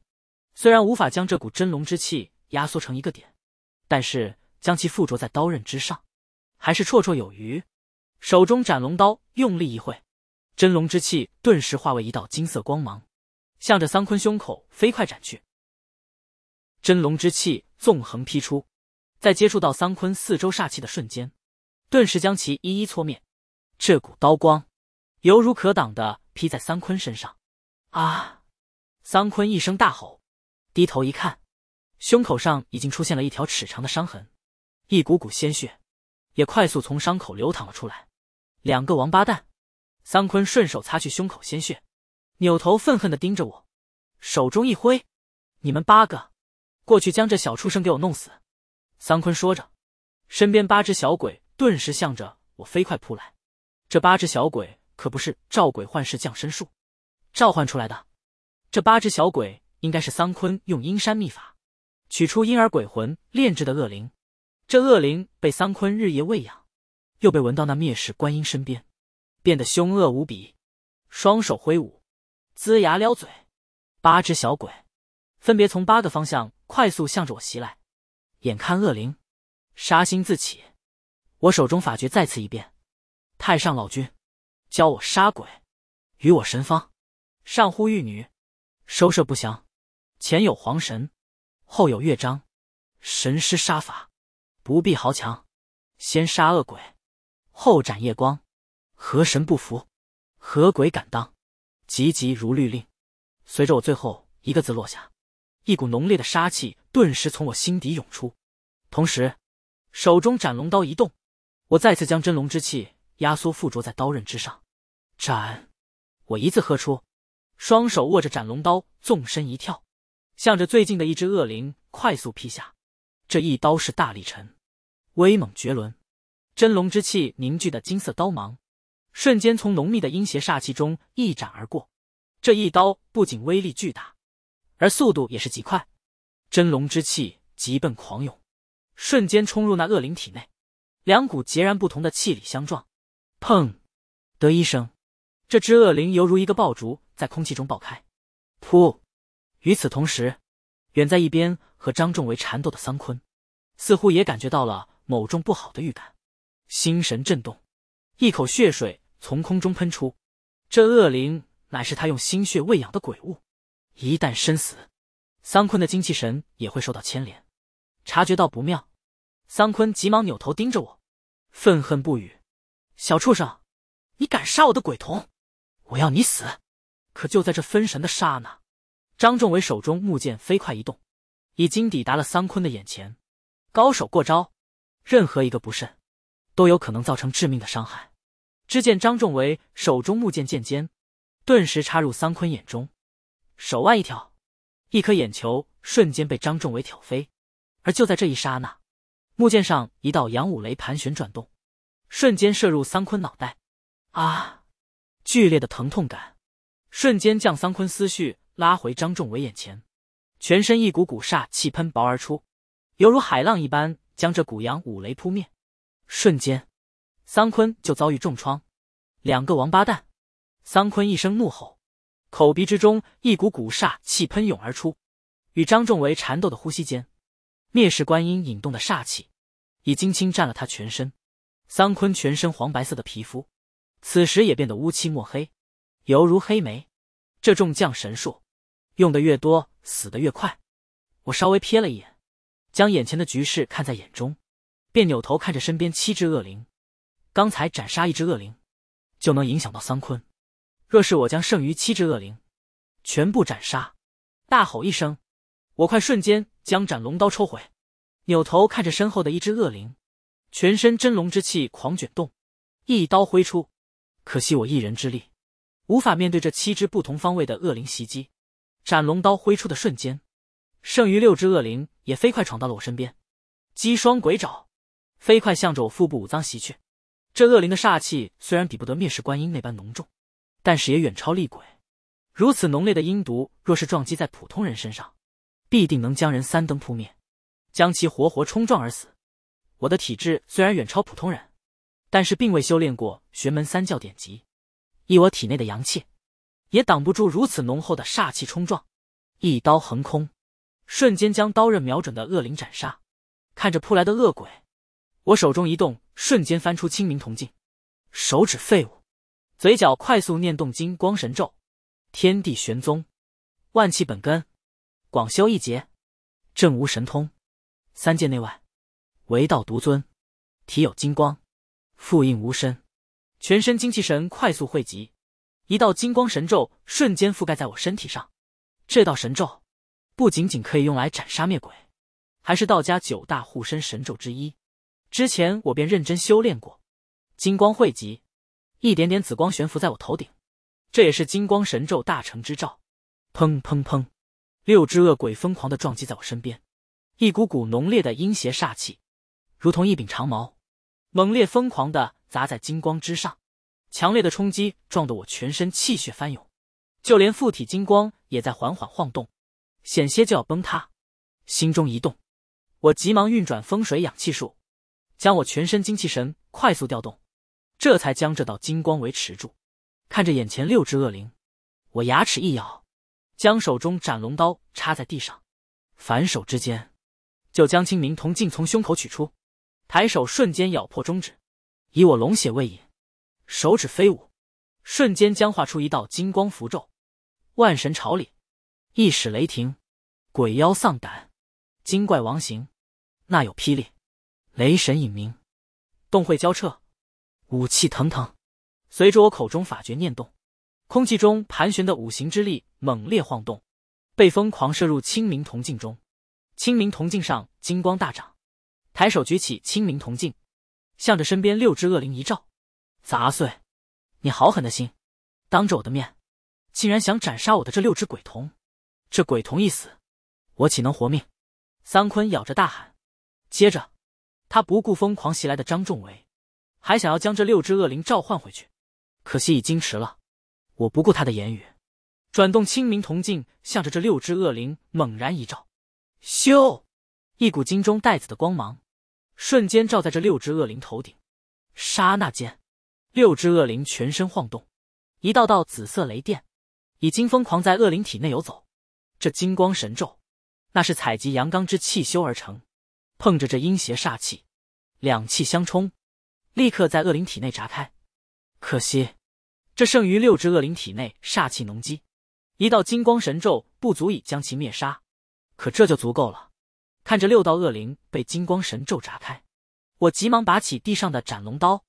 虽然无法将这股真龙之气压缩成一个点，但是将其附着在刀刃之上，还是绰绰有余。手中斩龙刀用力一挥，真龙之气顿时化为一道金色光芒，向着桑坤胸口飞快斩去。真龙之气纵横劈出，在接触到桑坤四周煞气的瞬间。顿时将其一一搓灭，这股刀光犹如可挡的劈在桑坤身上。啊！桑坤一声大吼，低头一看，胸口上已经出现了一条尺长的伤痕，一股股鲜血也快速从伤口流淌了出来。两个王八蛋！桑坤顺手擦去胸口鲜血，扭头愤恨的盯着我，手中一挥：“你们八个，过去将这小畜生给我弄死！”桑坤说着，身边八只小鬼。顿时向着我飞快扑来，这八只小鬼可不是召鬼幻世降身术召唤出来的，这八只小鬼应该是桑坤用阴山秘法取出婴儿鬼魂炼制的恶灵，这恶灵被桑坤日夜喂养，又被闻到那灭世观音身边，变得凶恶无比，双手挥舞，龇牙撩嘴，八只小鬼分别从八个方向快速向着我袭来，眼看恶灵，杀心自起。我手中法诀再次一变，太上老君，教我杀鬼，与我神方，上呼玉女，收摄不祥，前有黄神，后有乐章，神师杀法，不必豪强，先杀恶鬼，后斩夜光，河神不服，河鬼敢当，急急如律令。随着我最后一个字落下，一股浓烈的杀气顿时从我心底涌出，同时，手中斩龙刀一动。我再次将真龙之气压缩附着在刀刃之上，斩！我一字喝出，双手握着斩龙刀，纵身一跳，向着最近的一只恶灵快速劈下。这一刀是大力沉，威猛绝伦。真龙之气凝聚的金色刀芒，瞬间从浓密的阴邪煞气中一斩而过。这一刀不仅威力巨大，而速度也是极快。真龙之气急奔狂涌，瞬间冲入那恶灵体内。两股截然不同的气力相撞，砰的一声，这只恶灵犹如一个爆竹在空气中爆开，噗。与此同时，远在一边和张仲维缠斗的桑坤，似乎也感觉到了某种不好的预感，心神震动，一口血水从空中喷出。这恶灵乃是他用心血喂养的鬼物，一旦身死，桑坤的精气神也会受到牵连。察觉到不妙，桑坤急忙扭头盯着我。愤恨不语，小畜生，你敢杀我的鬼童，我要你死！可就在这分神的刹那，张仲伟手中木剑飞快移动，已经抵达了桑坤的眼前。高手过招，任何一个不慎，都有可能造成致命的伤害。只见张仲伟手中木剑剑尖，顿时插入桑坤眼中，手腕一挑，一颗眼球瞬间被张仲伟挑飞。而就在这一刹那，木剑上一道阳五雷盘旋转动，瞬间射入桑坤脑袋。啊！剧烈的疼痛感，瞬间将桑坤思绪拉回张仲维眼前。全身一股股煞气喷薄而出，犹如海浪一般将这股阳五雷扑灭。瞬间，桑坤就遭遇重创。两个王八蛋！桑坤一声怒吼，口鼻之中一股股煞气喷涌而出，与张仲维缠斗的呼吸间。灭世观音引动的煞气，已经侵占了他全身。桑坤全身黄白色的皮肤，此时也变得乌漆墨黑，犹如黑莓。这众将神术，用的越多，死的越快。我稍微瞥了一眼，将眼前的局势看在眼中，便扭头看着身边七只恶灵。刚才斩杀一只恶灵，就能影响到桑坤。若是我将剩余七只恶灵全部斩杀，大吼一声，我快瞬间！将斩龙刀抽回，扭头看着身后的一只恶灵，全身真龙之气狂卷动，一刀挥出。可惜我一人之力，无法面对这七只不同方位的恶灵袭击。斩龙刀挥出的瞬间，剩余六只恶灵也飞快闯到了我身边，鸡双鬼爪飞快向着我腹部五脏袭去。这恶灵的煞气虽然比不得灭世观音那般浓重，但是也远超厉鬼。如此浓烈的阴毒，若是撞击在普通人身上。必定能将人三灯扑灭，将其活活冲撞而死。我的体质虽然远超普通人，但是并未修炼过玄门三教典籍，以我体内的阳气，也挡不住如此浓厚的煞气冲撞。一刀横空，瞬间将刀刃瞄准的恶灵斩杀。看着扑来的恶鬼，我手中一动，瞬间翻出清明铜镜，手指废物，嘴角快速念动金光神咒，天地玄宗，万气本根。广修一劫，正无神通，三界内外，唯道独尊，体有金光，复印无身，全身精气神快速汇集，一道金光神咒瞬间覆盖在我身体上。这道神咒不仅仅可以用来斩杀灭鬼，还是道家九大护身神咒之一。之前我便认真修炼过。金光汇集，一点点紫光悬浮在我头顶，这也是金光神咒大成之兆。砰砰砰！六只恶鬼疯狂的撞击在我身边，一股股浓烈的阴邪煞气，如同一柄长矛，猛烈疯狂的砸在金光之上。强烈的冲击撞得我全身气血翻涌，就连附体金光也在缓缓晃动，险些就要崩塌。心中一动，我急忙运转风水养气术，将我全身精气神快速调动，这才将这道金光维持住。看着眼前六只恶灵，我牙齿一咬。将手中斩龙刀插在地上，反手之间，就将清明铜镜从胸口取出，抬手瞬间咬破中指，以我龙血为引，手指飞舞，瞬间将化出一道金光符咒，万神朝礼，一使雷霆，鬼妖丧胆，精怪亡形，那有霹雳，雷神隐名，洞会交彻，武器腾腾，随着我口中法诀念动。空气中盘旋的五行之力猛烈晃动，被疯狂射入清明铜镜中。清明铜镜上金光大涨，抬手举起清明铜镜，向着身边六只恶灵一照。杂碎，你好狠的心！当着我的面，竟然想斩杀我的这六只鬼童。这鬼童一死，我岂能活命？桑坤咬着大喊，接着，他不顾疯狂袭来的张仲维，还想要将这六只恶灵召唤回去，可惜已经迟了。我不顾他的言语，转动清明铜镜，向着这六只恶灵猛然一照。咻，一股金钟带子的光芒，瞬间照在这六只恶灵头顶。刹那间，六只恶灵全身晃动，一道道紫色雷电，以金疯狂在恶灵体内游走。这金光神咒，那是采集阳刚之气修而成，碰着这阴邪煞气，两气相冲，立刻在恶灵体内炸开。可惜。这剩余六只恶灵体内煞气浓积，一道金光神咒不足以将其灭杀，可这就足够了。看着六道恶灵被金光神咒炸开，我急忙拔起地上的斩龙刀，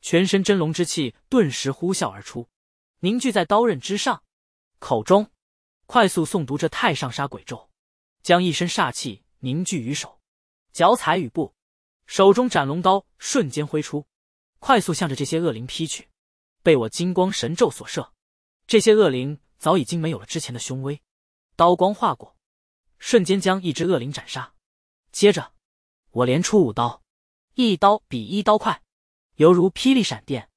全身真龙之气顿时呼啸而出，凝聚在刀刃之上。口中快速诵读着太上杀鬼咒，将一身煞气凝聚于手，脚踩雨布，手中斩龙刀瞬间挥出，快速向着这些恶灵劈去。被我金光神咒所射，这些恶灵早已经没有了之前的凶威。刀光划过，瞬间将一只恶灵斩杀。接着，我连出五刀，一刀比一刀快，犹如霹雳闪电。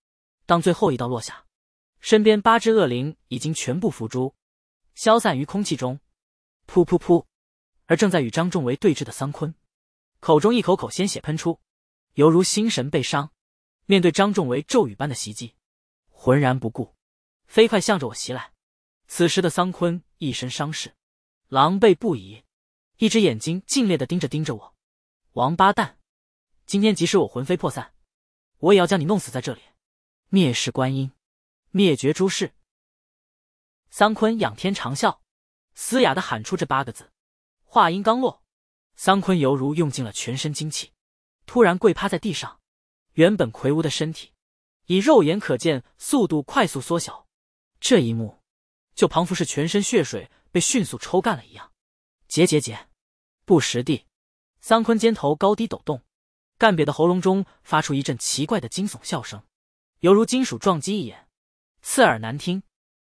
当最后一刀落下，身边八只恶灵已经全部伏诛，消散于空气中。噗噗噗！而正在与张仲维对峙的桑坤，口中一口口鲜血喷出，犹如心神被伤。面对张仲维咒语般的袭击。浑然不顾，飞快向着我袭来。此时的桑坤一身伤势，狼狈不已，一只眼睛尽烈的盯着盯着我。王八蛋！今天即使我魂飞魄散，我也要将你弄死在这里！灭世观音，灭绝诸事！桑坤仰天长啸，嘶哑的喊出这八个字。话音刚落，桑坤犹如用尽了全身精气，突然跪趴在地上，原本魁梧的身体。以肉眼可见速度快速缩小，这一幕就庞佛是全身血水被迅速抽干了一样。结结结！不时地，桑坤肩头高低抖动，干瘪的喉咙中发出一阵奇怪的惊悚笑声，犹如金属撞击一眼，刺耳难听。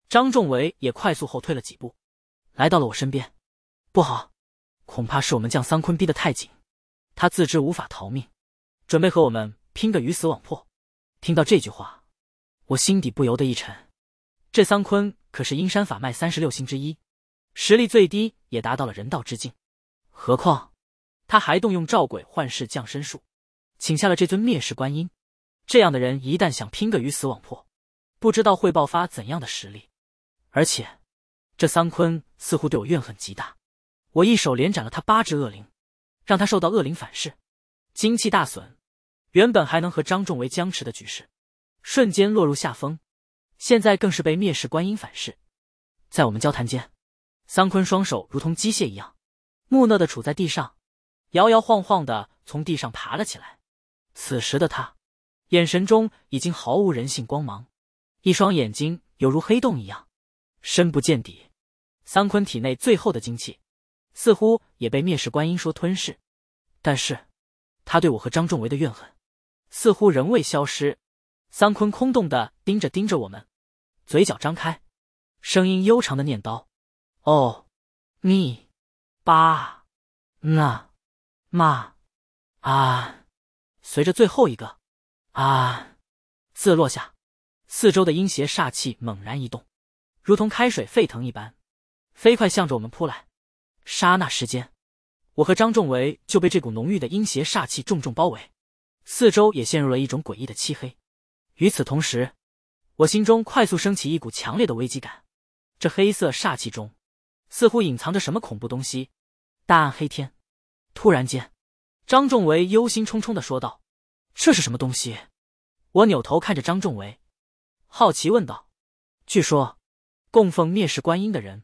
张仲维也快速后退了几步，来到了我身边。不好，恐怕是我们将桑坤逼得太紧，他自知无法逃命，准备和我们拼个鱼死网破。听到这句话，我心底不由得一沉。这桑坤可是阴山法脉三十六星之一，实力最低也达到了人道之境，何况他还动用赵鬼幻世降身术，请下了这尊灭世观音。这样的人一旦想拼个鱼死网破，不知道会爆发怎样的实力。而且，这桑坤似乎对我怨恨极大，我一手连斩了他八只恶灵，让他受到恶灵反噬，精气大损。原本还能和张仲维僵持的局势，瞬间落入下风，现在更是被灭世观音反噬。在我们交谈间，桑坤双手如同机械一样，木讷的杵在地上，摇摇晃晃的从地上爬了起来。此时的他，眼神中已经毫无人性光芒，一双眼睛犹如黑洞一样，深不见底。桑坤体内最后的精气，似乎也被灭世观音说吞噬，但是他对我和张仲维的怨恨。似乎仍未消失，桑坤空洞的盯着盯着我们，嘴角张开，声音悠长的念叨：“哦，你巴，那，骂，啊！”随着最后一个“啊”字落下，四周的阴邪煞气猛然一动，如同开水沸腾一般，飞快向着我们扑来。刹那时间，我和张仲维就被这股浓郁的阴邪煞气重重包围。四周也陷入了一种诡异的漆黑。与此同时，我心中快速升起一股强烈的危机感。这黑色煞气中，似乎隐藏着什么恐怖东西。大暗黑天，突然间，张仲维忧心忡忡的说道：“这是什么东西？”我扭头看着张仲维，好奇问道：“据说，供奉灭世观音的人，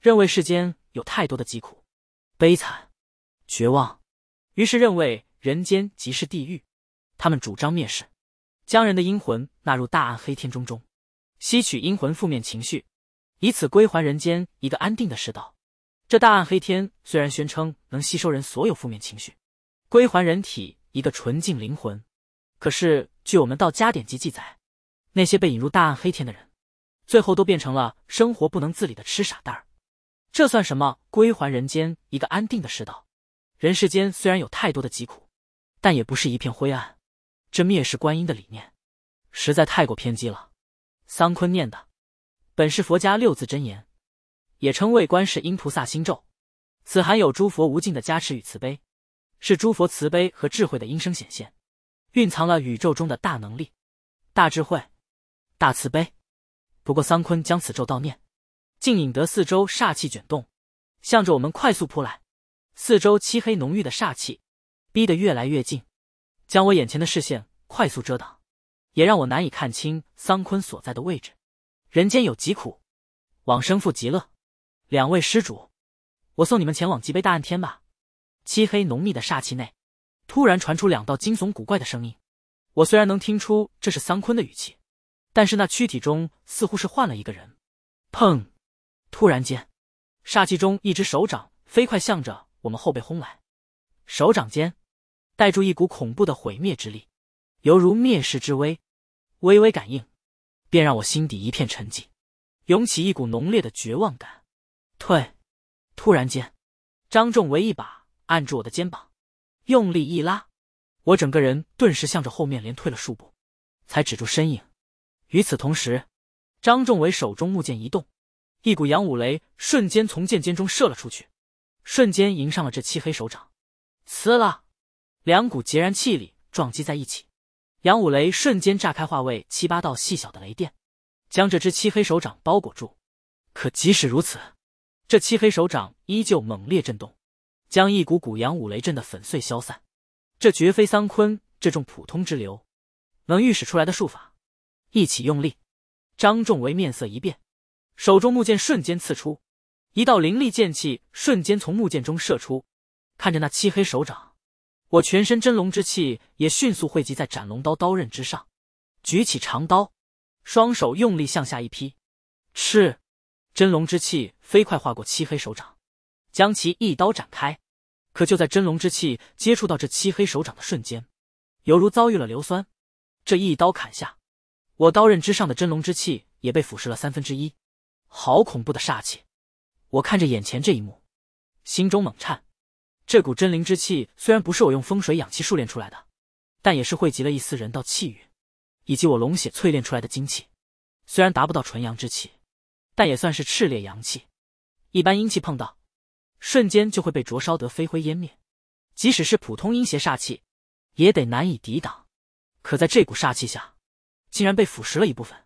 认为世间有太多的疾苦、悲惨、绝望，于是认为人间即是地狱。”他们主张灭世，将人的阴魂纳入大暗黑天中，中吸取阴魂负面情绪，以此归还人间一个安定的世道。这大暗黑天虽然宣称能吸收人所有负面情绪，归还人体一个纯净灵魂，可是据我们道家典籍记载，那些被引入大暗黑天的人，最后都变成了生活不能自理的痴傻蛋儿。这算什么归还人间一个安定的世道？人世间虽然有太多的疾苦，但也不是一片灰暗。这蔑视观音的理念，实在太过偏激了。桑坤念的，本是佛家六字真言，也称为观世音菩萨心咒。此含有诸佛无尽的加持与慈悲，是诸佛慈悲和智慧的音声显现，蕴藏了宇宙中的大能力、大智慧、大慈悲。不过桑坤将此咒道念，竟引得四周煞气卷动，向着我们快速扑来。四周漆黑浓郁的煞气，逼得越来越近。将我眼前的视线快速遮挡，也让我难以看清桑坤所在的位置。人间有疾苦，往生复极乐。两位施主，我送你们前往极悲大暗天吧。漆黑浓密的煞气内，突然传出两道惊悚古怪的声音。我虽然能听出这是桑坤的语气，但是那躯体中似乎是换了一个人。砰！突然间，煞气中一只手掌飞快向着我们后背轰来，手掌间。带住一股恐怖的毁灭之力，犹如灭世之威，微微感应，便让我心底一片沉寂，涌起一股浓烈的绝望感。退！突然间，张仲维一把按住我的肩膀，用力一拉，我整个人顿时向着后面连退了数步，才止住身影。与此同时，张仲维手中木剑一动，一股阳武雷瞬间从剑尖中射了出去，瞬间迎上了这漆黑手掌。撕了！两股截然气力撞击在一起，杨五雷瞬间炸开，化为七八道细小的雷电，将这只漆黑手掌包裹住。可即使如此，这漆黑手掌依旧猛烈震动，将一股股杨五雷震得粉碎消散。这绝非桑坤这种普通之流能御使出来的术法。一起用力，张仲维面色一变，手中木剑瞬间刺出，一道凌厉剑气瞬间从木剑中射出，看着那漆黑手掌。我全身真龙之气也迅速汇集在斩龙刀刀刃之上，举起长刀，双手用力向下一劈，嗤，真龙之气飞快划过漆黑手掌，将其一刀斩开。可就在真龙之气接触到这漆黑手掌的瞬间，犹如遭遇了硫酸，这一刀砍下，我刀刃之上的真龙之气也被腐蚀了三分之一。好恐怖的煞气！我看着眼前这一幕，心中猛颤。这股真灵之气虽然不是我用风水养气术练出来的，但也是汇集了一丝人道气运，以及我龙血淬炼出来的精气。虽然达不到纯阳之气，但也算是炽烈阳气。一般阴气碰到，瞬间就会被灼烧得飞灰烟灭。即使是普通阴邪煞气，也得难以抵挡。可在这股煞气下，竟然被腐蚀了一部分。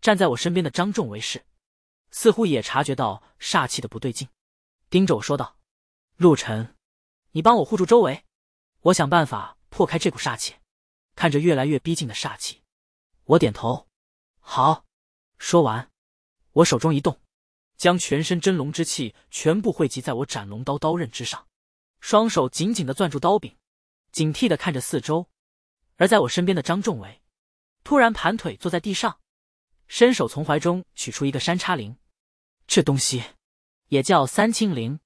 站在我身边的张仲为氏，似乎也察觉到煞气的不对劲，盯着我说道：“陆晨。”你帮我护住周围，我想办法破开这股煞气。看着越来越逼近的煞气，我点头，好。说完，我手中一动，将全身真龙之气全部汇集在我斩龙刀刀刃之上，双手紧紧的攥住刀柄，警惕的看着四周。而在我身边的张仲维，突然盘腿坐在地上，伸手从怀中取出一个山叉铃。这东西也叫三清铃，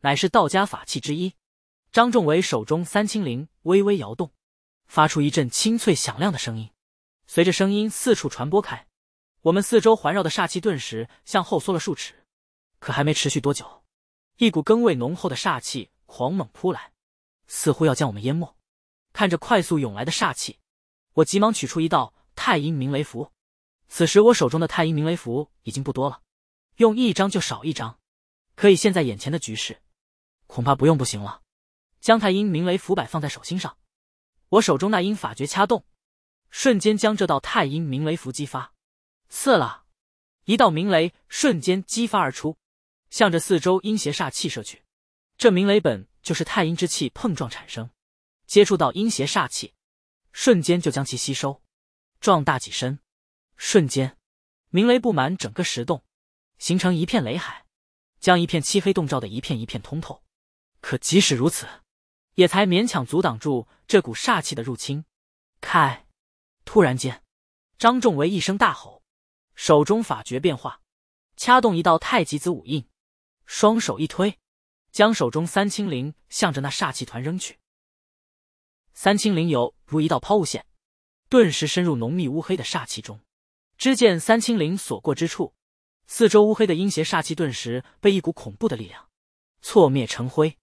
乃是道家法器之一。张仲维手中三清铃微微摇动，发出一阵清脆响亮的声音，随着声音四处传播开，我们四周环绕的煞气顿时向后缩了数尺。可还没持续多久，一股更味浓厚的煞气狂猛扑来，似乎要将我们淹没。看着快速涌来的煞气，我急忙取出一道太阴明雷符。此时我手中的太阴明雷符已经不多了，用一张就少一张，可以现在眼前的局势，恐怕不用不行了。将太阴明雷符摆放在手心上，我手中那阴法诀掐动，瞬间将这道太阴明雷符激发，刺了一道明雷，瞬间激发而出，向着四周阴邪煞气射去。这明雷本就是太阴之气碰撞产生，接触到阴邪煞气，瞬间就将其吸收，壮大起身。瞬间，明雷布满整个石洞，形成一片雷海，将一片漆黑洞照的一片一片通透。可即使如此。也才勉强阻挡住这股煞气的入侵。开！突然间，张仲维一声大吼，手中法诀变化，掐动一道太极子五印，双手一推，将手中三清灵向着那煞气团扔去。三清灵犹如一道抛物线，顿时深入浓密乌黑的煞气中。只见三清灵所过之处，四周乌黑的阴邪煞气顿时被一股恐怖的力量挫灭成灰。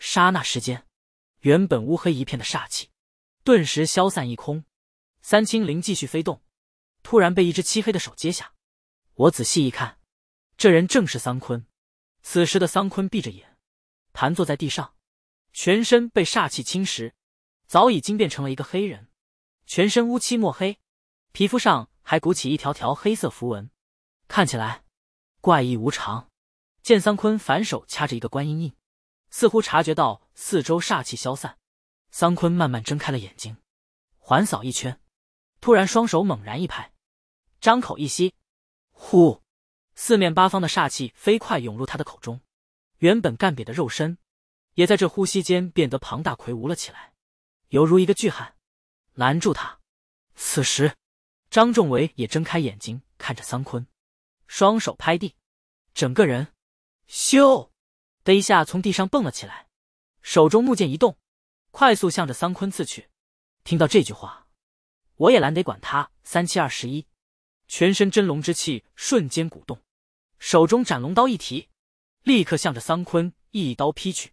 刹那时间。原本乌黑一片的煞气，顿时消散一空。三清灵继续飞动，突然被一只漆黑的手接下。我仔细一看，这人正是桑坤。此时的桑坤闭着眼，盘坐在地上，全身被煞气侵蚀，早已经变成了一个黑人，全身乌漆墨黑，皮肤上还鼓起一条条黑色符文，看起来怪异无常。见桑坤反手掐着一个观音印，似乎察觉到。四周煞气消散，桑坤慢慢睁开了眼睛，环扫一圈，突然双手猛然一拍，张口一吸，呼，四面八方的煞气飞快涌入他的口中，原本干瘪的肉身也在这呼吸间变得庞大魁梧了起来，犹如一个巨汉。拦住他！此时，张仲维也睁开眼睛看着桑坤，双手拍地，整个人，咻的一下从地上蹦了起来。手中木剑一动，快速向着桑坤刺去。听到这句话，我也懒得管他三七二十一，全身真龙之气瞬间鼓动，手中斩龙刀一提，立刻向着桑坤一刀劈去，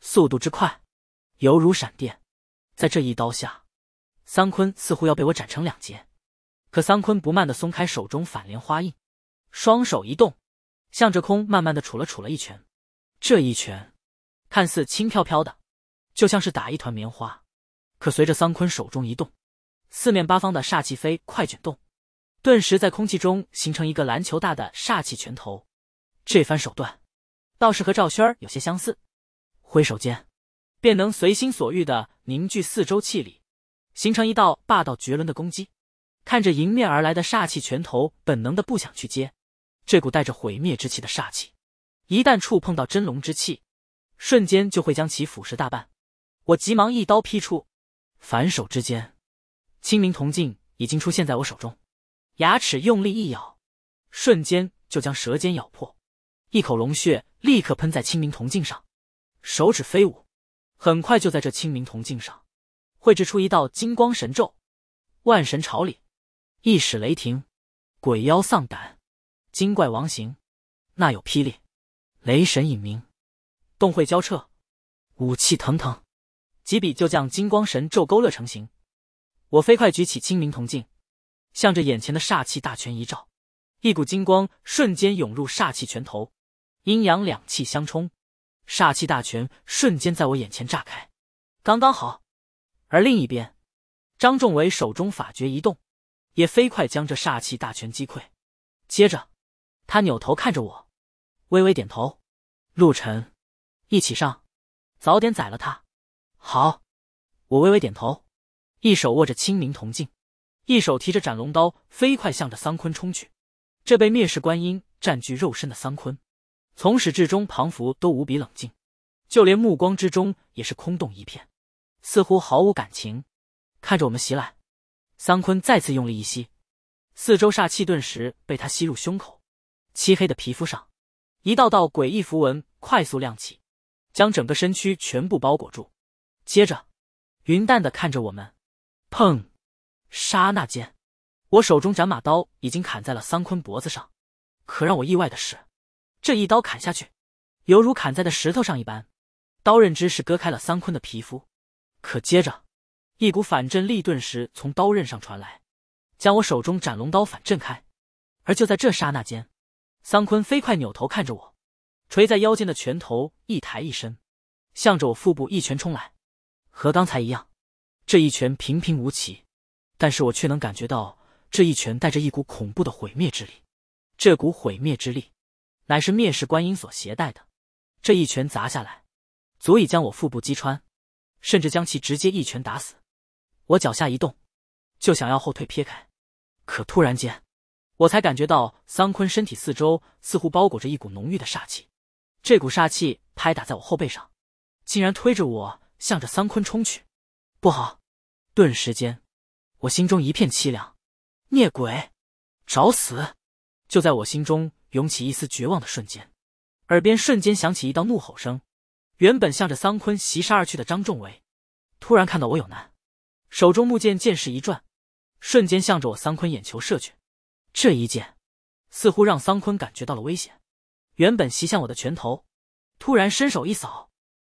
速度之快，犹如闪电。在这一刀下，桑坤似乎要被我斩成两截。可桑坤不慢的松开手中反莲花印，双手一动，向着空慢慢的杵了杵了一拳。这一拳。看似轻飘飘的，就像是打一团棉花，可随着桑坤手中一动，四面八方的煞气飞快卷动，顿时在空气中形成一个篮球大的煞气拳头。这番手段倒是和赵轩儿有些相似，挥手间便能随心所欲的凝聚四周气力，形成一道霸道绝伦的攻击。看着迎面而来的煞气拳头，本能的不想去接。这股带着毁灭之气的煞气，一旦触碰到真龙之气。瞬间就会将其腐蚀大半，我急忙一刀劈出，反手之间，清明铜镜已经出现在我手中，牙齿用力一咬，瞬间就将舌尖咬破，一口龙血立刻喷在清明铜镜上，手指飞舞，很快就在这清明铜镜上绘制出一道金光神咒，万神朝礼，一使雷霆，鬼妖丧胆，精怪亡形，那有霹雳，雷神隐名。动会交彻，武气腾腾，几笔就将金光神咒勾勒成型。我飞快举起清明铜镜，向着眼前的煞气大拳一照，一股金光瞬间涌入煞气拳头，阴阳两气相冲，煞气大拳瞬间在我眼前炸开，刚刚好。而另一边，张仲伟手中法诀一动，也飞快将这煞气大拳击溃。接着，他扭头看着我，微微点头，陆晨。一起上，早点宰了他。好，我微微点头，一手握着清明铜镜，一手提着斩龙刀，飞快向着桑坤冲去。这被灭世观音占据肉身的桑坤，从始至终庞福都无比冷静，就连目光之中也是空洞一片，似乎毫无感情，看着我们袭来。桑坤再次用力一吸，四周煞气顿时被他吸入胸口，漆黑的皮肤上，一道道诡异符文快速亮起。将整个身躯全部包裹住，接着，云淡的看着我们，砰！刹那间，我手中斩马刀已经砍在了桑坤脖子上。可让我意外的是，这一刀砍下去，犹如砍在的石头上一般，刀刃只是割开了桑坤的皮肤。可接着，一股反震力顿时从刀刃上传来，将我手中斩龙刀反震开。而就在这刹那间，桑坤飞快扭头看着我。垂在腰间的拳头一抬一伸，向着我腹部一拳冲来，和刚才一样，这一拳平平无奇，但是我却能感觉到这一拳带着一股恐怖的毁灭之力。这股毁灭之力，乃是灭世观音所携带的。这一拳砸下来，足以将我腹部击穿，甚至将其直接一拳打死。我脚下一动，就想要后退撇开，可突然间，我才感觉到桑坤身体四周似乎包裹着一股浓郁的煞气。这股煞气拍打在我后背上，竟然推着我向着桑坤冲去。不好！顿时间，我心中一片凄凉。孽鬼，找死！就在我心中涌起一丝绝望的瞬间，耳边瞬间响起一道怒吼声。原本向着桑坤袭杀而去的张仲维，突然看到我有难，手中木剑剑势一转，瞬间向着我桑坤眼球射去。这一剑，似乎让桑坤感觉到了危险。原本袭向我的拳头，突然伸手一扫，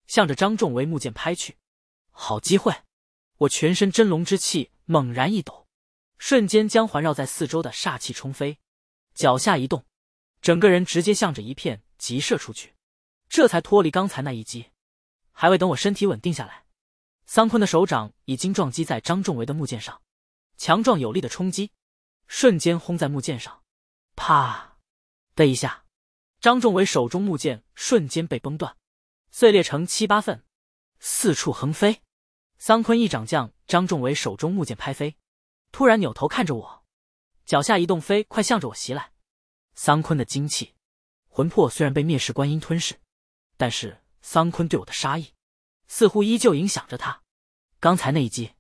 向着张仲维木剑拍去。好机会！我全身真龙之气猛然一抖，瞬间将环绕在四周的煞气冲飞。脚下一动，整个人直接向着一片急射出去，这才脱离刚才那一击。还未等我身体稳定下来，桑坤的手掌已经撞击在张仲维的木剑上，强壮有力的冲击瞬间轰在木剑上，啪的一下。张仲伟手中木剑瞬间被崩断，碎裂成七八份，四处横飞。桑坤一掌将张仲伟手中木剑拍飞，突然扭头看着我，脚下一动，飞快向着我袭来。桑坤的精气魂魄虽然被灭世观音吞噬，但是桑坤对我的杀意似乎依旧影响着他。刚才那一击，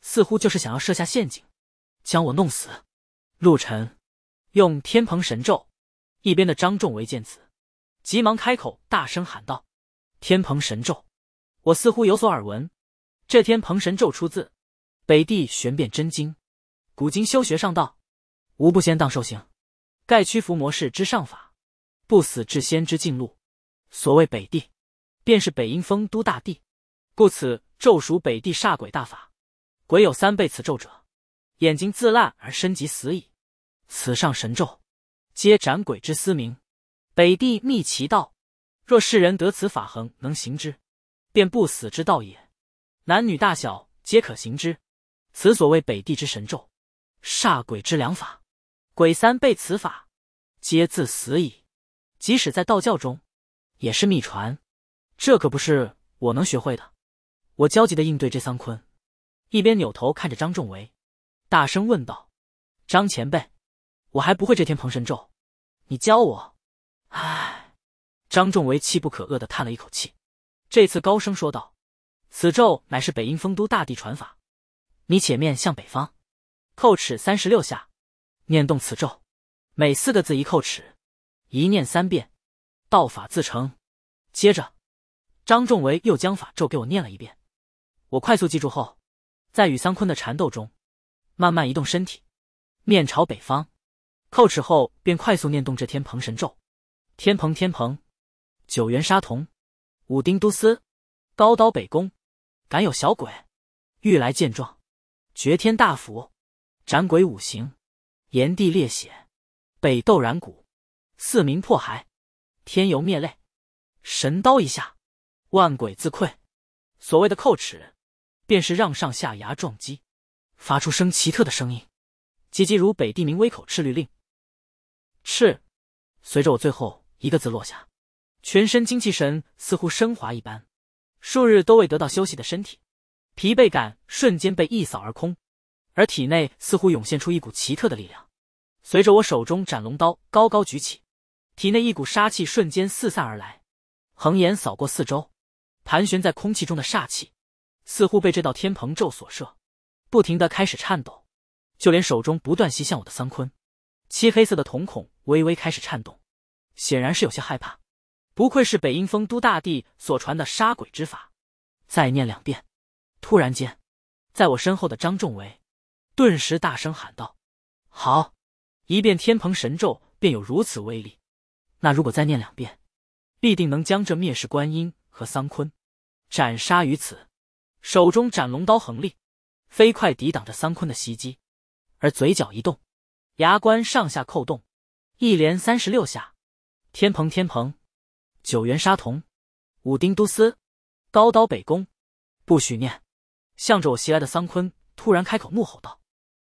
似乎就是想要设下陷阱，将我弄死。陆晨，用天蓬神咒。一边的张仲维见此，急忙开口大声喊道：“天蓬神咒，我似乎有所耳闻。这天蓬神咒出自《北地玄变真经》，古今修学上道，无不先当受行。盖屈服魔事之上法，不死至仙之境路。所谓北地，便是北阴丰都大地，故此咒属北地煞鬼大法。鬼有三倍此咒者，眼睛自烂而身即死矣。此上神咒。”皆斩鬼之司明。北地密其道。若世人得此法恒能行之，便不死之道也。男女大小皆可行之，此所谓北地之神咒，煞鬼之良法。鬼三被此法，皆自死矣。即使在道教中，也是秘传，这可不是我能学会的。我焦急地应对这桑坤，一边扭头看着张仲维，大声问道：“张前辈，我还不会这天蓬神咒。”你教我，唉，张仲维气不可遏的叹了一口气，这次高声说道：“此咒乃是北阴丰都大帝传法，你且面向北方，叩齿三十六下，念动此咒，每四个字一叩齿，一念三遍，道法自成。”接着，张仲维又将法咒给我念了一遍，我快速记住后，在与桑坤的缠斗中，慢慢移动身体，面朝北方。叩齿后，便快速念动这天蓬神咒：“天蓬，天蓬，九元杀童，五丁都司，高刀北宫，敢有小鬼，欲来见状，绝天大斧，斩鬼五行，炎帝裂血，北斗染骨，四民破骸，天游灭泪，神刀一下，万鬼自溃。”所谓的叩齿，便是让上下牙撞击，发出声奇特的声音，急急如北地名威口赤律令。是，随着我最后一个字落下，全身精气神似乎升华一般，数日都未得到休息的身体，疲惫感瞬间被一扫而空，而体内似乎涌现出一股奇特的力量。随着我手中斩龙刀高高举起，体内一股杀气瞬间四散而来，横眼扫过四周，盘旋在空气中的煞气，似乎被这道天蓬咒所摄，不停的开始颤抖，就连手中不断袭向我的桑坤，漆黑色的瞳孔。微微开始颤动，显然是有些害怕。不愧是北阴酆都大帝所传的杀鬼之法，再念两遍。突然间，在我身后的张仲维顿时大声喊道：“好！一遍天蓬神咒便有如此威力，那如果再念两遍，必定能将这灭世观音和桑坤斩杀于此。”手中斩龙刀横立，飞快抵挡着桑坤的袭击，而嘴角一动，牙关上下扣动。一连三十六下，天蓬天蓬，九元杀童，五丁都司，高刀北宫，不许念！向着我袭来的桑坤突然开口怒吼道：“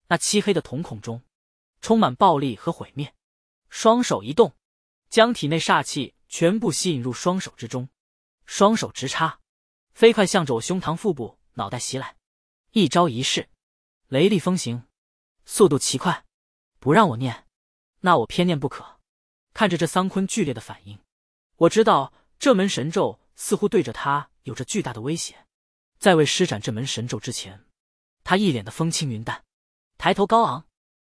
那漆黑的瞳孔中充满暴力和毁灭，双手一动，将体内煞气全部吸引入双手之中，双手直插，飞快向着我胸膛、腹部、脑袋袭来，一招一式，雷厉风行，速度奇快，不让我念。”那我偏念不可。看着这桑坤剧烈的反应，我知道这门神咒似乎对着他有着巨大的威胁。在未施展这门神咒之前，他一脸的风轻云淡，抬头高昂，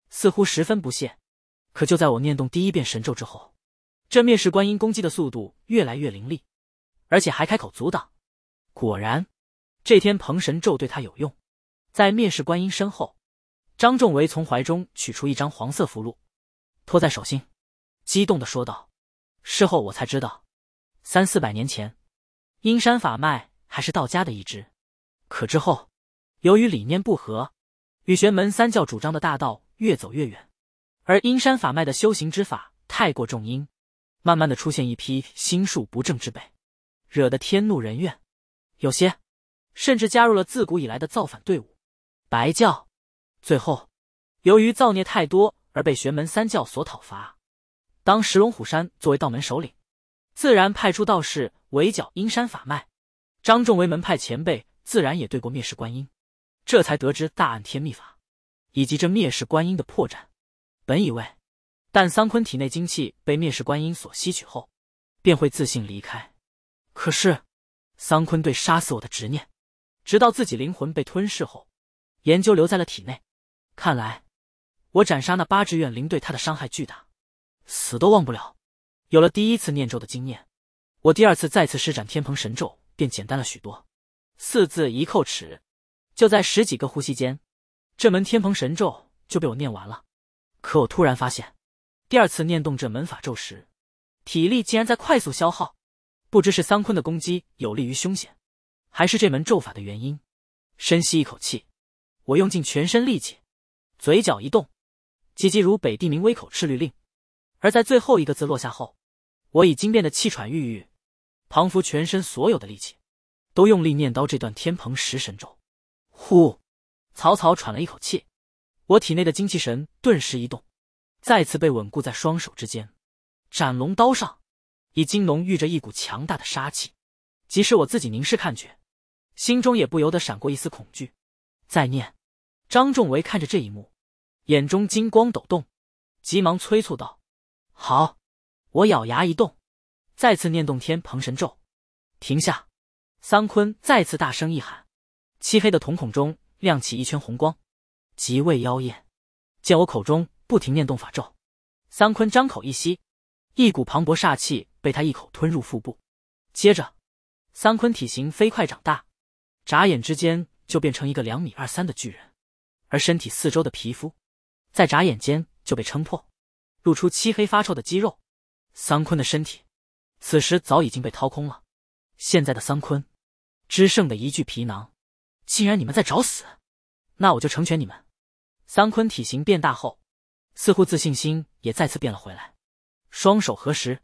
似乎十分不屑。可就在我念动第一遍神咒之后，这灭世观音攻击的速度越来越凌厉，而且还开口阻挡。果然，这天蓬神咒对他有用。在灭世观音身后，张仲维从怀中取出一张黄色符箓。托在手心，激动的说道：“事后我才知道，三四百年前，阴山法脉还是道家的一支，可之后，由于理念不合，与玄门三教主张的大道越走越远，而阴山法脉的修行之法太过重阴，慢慢的出现一批心术不正之辈，惹得天怒人怨，有些甚至加入了自古以来的造反队伍，白教，最后，由于造孽太多。”而被玄门三教所讨伐，当石龙虎山作为道门首领，自然派出道士围剿阴山法脉。张仲为门派前辈，自然也对过灭世观音，这才得知大案天秘法，以及这灭世观音的破绽。本以为，但桑坤体内精气被灭世观音所吸取后，便会自行离开。可是，桑坤对杀死我的执念，直到自己灵魂被吞噬后，研究留在了体内。看来。我斩杀那八只怨灵对他的伤害巨大，死都忘不了。有了第一次念咒的经验，我第二次再次施展天蓬神咒便简单了许多。四字一叩齿，就在十几个呼吸间，这门天蓬神咒就被我念完了。可我突然发现，第二次念动这门法咒时，体力竟然在快速消耗。不知是桑坤的攻击有利于凶险，还是这门咒法的原因。深吸一口气，我用尽全身力气，嘴角一动。急急如北地名威口赤律令，而在最后一个字落下后，我已经变得气喘吁吁，庞佛全身所有的力气，都用力念叨这段天蓬十神咒。呼，草草喘了一口气，我体内的精气神顿时一动，再次被稳固在双手之间，斩龙刀上，以金龙遇着一股强大的杀气，即使我自己凝视看去，心中也不由得闪过一丝恐惧。再念，张仲维看着这一幕。眼中金光抖动，急忙催促道：“好！”我咬牙一动，再次念动天蓬神咒。停下！桑坤再次大声一喊，漆黑的瞳孔中亮起一圈红光，极为妖艳。见我口中不停念动法咒，桑坤张口一吸，一股磅礴煞气被他一口吞入腹部。接着，桑坤体型飞快长大，眨眼之间就变成一个两米二三的巨人，而身体四周的皮肤。在眨眼间就被撑破，露出漆黑发臭的肌肉。桑坤的身体此时早已经被掏空了，现在的桑坤只剩的一具皮囊。既然你们在找死，那我就成全你们。桑坤体型变大后，似乎自信心也再次变了回来，双手合十，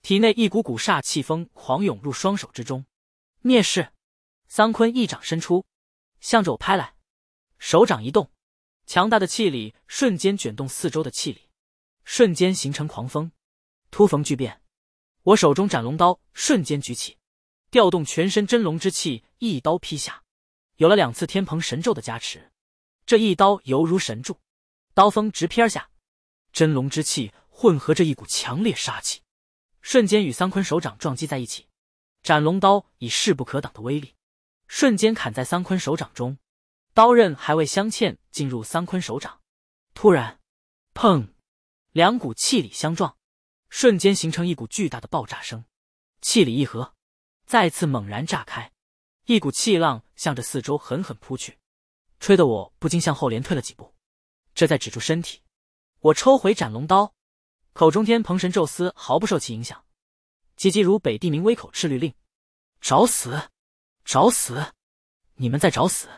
体内一股股煞气风狂涌入双手之中。蔑视！桑坤一掌伸出，向着我拍来，手掌一动。强大的气力瞬间卷动四周的气力，瞬间形成狂风。突逢巨变，我手中斩龙刀瞬间举起，调动全身真龙之气，一刀劈下。有了两次天蓬神咒的加持，这一刀犹如神助，刀锋直劈而下。真龙之气混合着一股强烈杀气，瞬间与桑坤手掌撞击在一起。斩龙刀以势不可挡的威力，瞬间砍在桑坤手掌中。刀刃还未镶嵌进入桑坤手掌，突然，砰！两股气力相撞，瞬间形成一股巨大的爆炸声。气力一合，再次猛然炸开，一股气浪向着四周狠狠扑去，吹得我不禁向后连退了几步。这再止住身体，我抽回斩龙刀，口中天蓬神宙斯毫不受其影响，急急如北地明威口赤律令：“找死！找死！你们在找死！”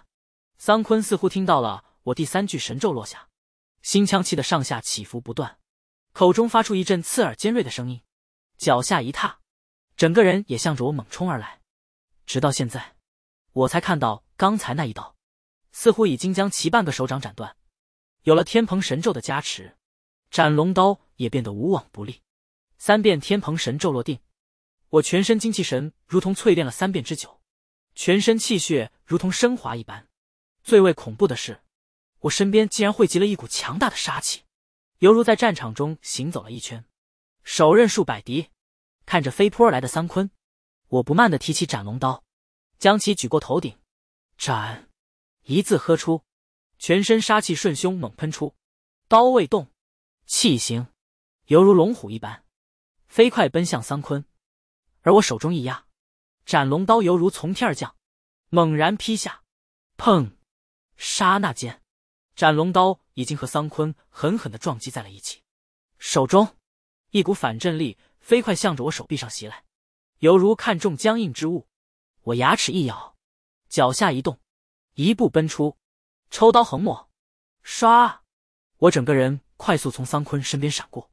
桑坤似乎听到了我第三句神咒落下，心腔气的上下起伏不断，口中发出一阵刺耳尖锐的声音，脚下一踏，整个人也向着我猛冲而来。直到现在，我才看到刚才那一刀，似乎已经将其半个手掌斩断。有了天蓬神咒的加持，斩龙刀也变得无往不利。三遍天蓬神咒落定，我全身精气神如同淬炼了三遍之久，全身气血如同升华一般。最为恐怖的是，我身边竟然汇集了一股强大的杀气，犹如在战场中行走了一圈，手刃数百敌。看着飞扑而来的桑坤，我不慢的提起斩龙刀，将其举过头顶，斩。一字喝出，全身杀气顺胸猛喷出，刀未动，气行，犹如龙虎一般，飞快奔向桑坤。而我手中一压，斩龙刀犹如从天而降，猛然劈下，砰！刹那间，斩龙刀已经和桑坤狠狠的撞击在了一起，手中一股反震力飞快向着我手臂上袭来，犹如看中僵硬之物。我牙齿一咬，脚下一动，一步奔出，抽刀横抹，唰！我整个人快速从桑坤身边闪过。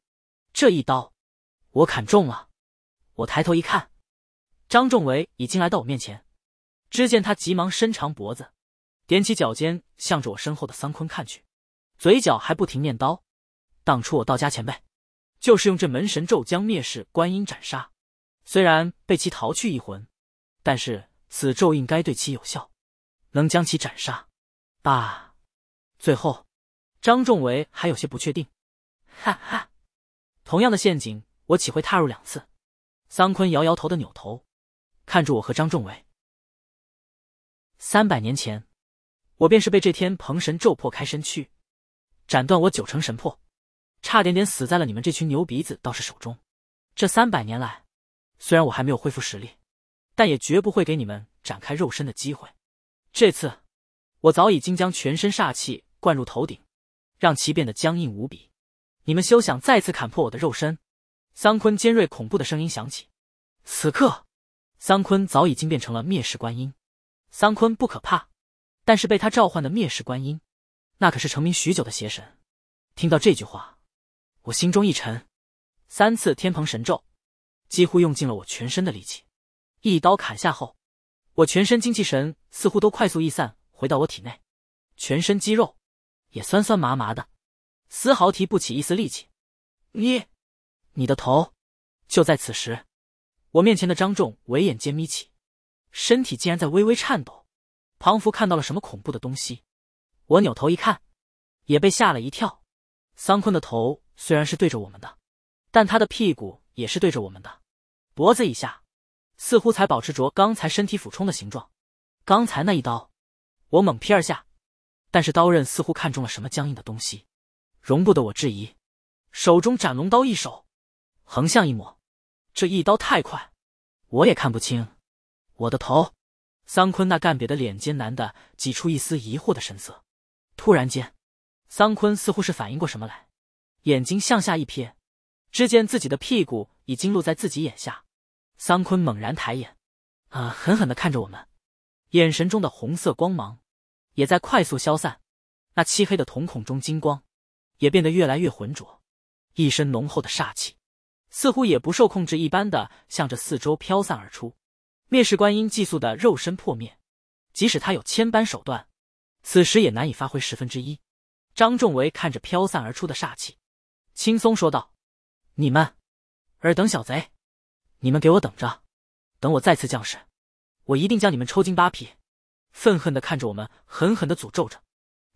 这一刀，我砍中了。我抬头一看，张仲维已经来到我面前，只见他急忙伸长脖子。踮起脚尖，向着我身后的桑坤看去，嘴角还不停念叨：“当初我道家前辈就是用这门神咒将灭世观音斩杀，虽然被其逃去一魂，但是此咒应该对其有效，能将其斩杀。”吧？”最后，张仲维还有些不确定。哈哈，同样的陷阱，我岂会踏入两次？桑坤摇摇头的扭头，看住我和张仲维。三百年前。我便是被这天蓬神咒破开身躯，斩断我九成神魄，差点点死在了你们这群牛鼻子道士手中。这三百年来，虽然我还没有恢复实力，但也绝不会给你们展开肉身的机会。这次，我早已经将全身煞气灌入头顶，让其变得僵硬无比。你们休想再次砍破我的肉身！桑坤尖锐恐怖的声音响起。此刻，桑坤早已经变成了灭世观音。桑坤不可怕。但是被他召唤的灭世观音，那可是成名许久的邪神。听到这句话，我心中一沉。三次天蓬神咒，几乎用尽了我全身的力气。一刀砍下后，我全身精气神似乎都快速逸散回到我体内，全身肌肉也酸酸麻麻的，丝毫提不起一丝力气。你，你的头！就在此时，我面前的张仲伟眼尖眯起，身体竟然在微微颤抖。庞福看到了什么恐怖的东西？我扭头一看，也被吓了一跳。桑坤的头虽然是对着我们的，但他的屁股也是对着我们的，脖子以下似乎才保持着刚才身体俯冲的形状。刚才那一刀，我猛劈而下，但是刀刃似乎看中了什么僵硬的东西，容不得我质疑。手中斩龙刀一手，横向一抹，这一刀太快，我也看不清。我的头。桑坤那干瘪的脸艰难的挤出一丝疑惑的神色。突然间，桑坤似乎是反应过什么来，眼睛向下一瞥，只见自己的屁股已经露在自己眼下。桑坤猛然抬眼，啊，狠狠的看着我们，眼神中的红色光芒也在快速消散，那漆黑的瞳孔中金光也变得越来越浑浊，一身浓厚的煞气似乎也不受控制一般的向着四周飘散而出。灭世观音寄宿的肉身破灭，即使他有千般手段，此时也难以发挥十分之一。张仲维看着飘散而出的煞气，轻松说道：“你们，尔等小贼，你们给我等着，等我再次降世，我一定将你们抽筋扒皮。”愤恨的看着我们，狠狠的诅咒着。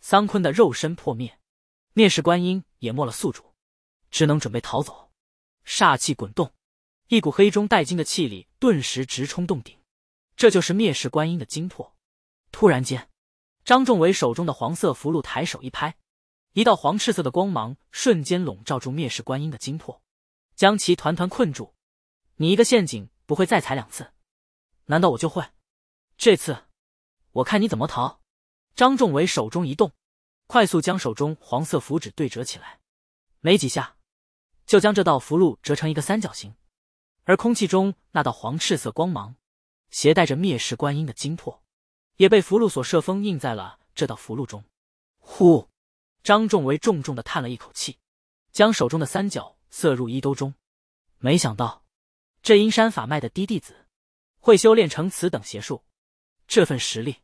桑坤的肉身破灭，灭世观音也没了宿主，只能准备逃走。煞气滚动。一股黑中带金的气力顿时直冲洞顶，这就是灭世观音的精魄。突然间，张仲伟手中的黄色符箓抬手一拍，一道黄赤色的光芒瞬间笼罩住灭世观音的精魄，将其团团困住。你一个陷阱，不会再踩两次，难道我就会？这次，我看你怎么逃！张仲伟手中一动，快速将手中黄色符纸对折起来，没几下，就将这道符箓折成一个三角形。而空气中那道黄赤色光芒，携带着灭世观音的精魄，也被符箓所摄封印在了这道符箓中。呼，张仲维重重的叹了一口气，将手中的三角塞入衣兜中。没想到，这阴山法脉的低弟子，会修炼成此等邪术。这份实力，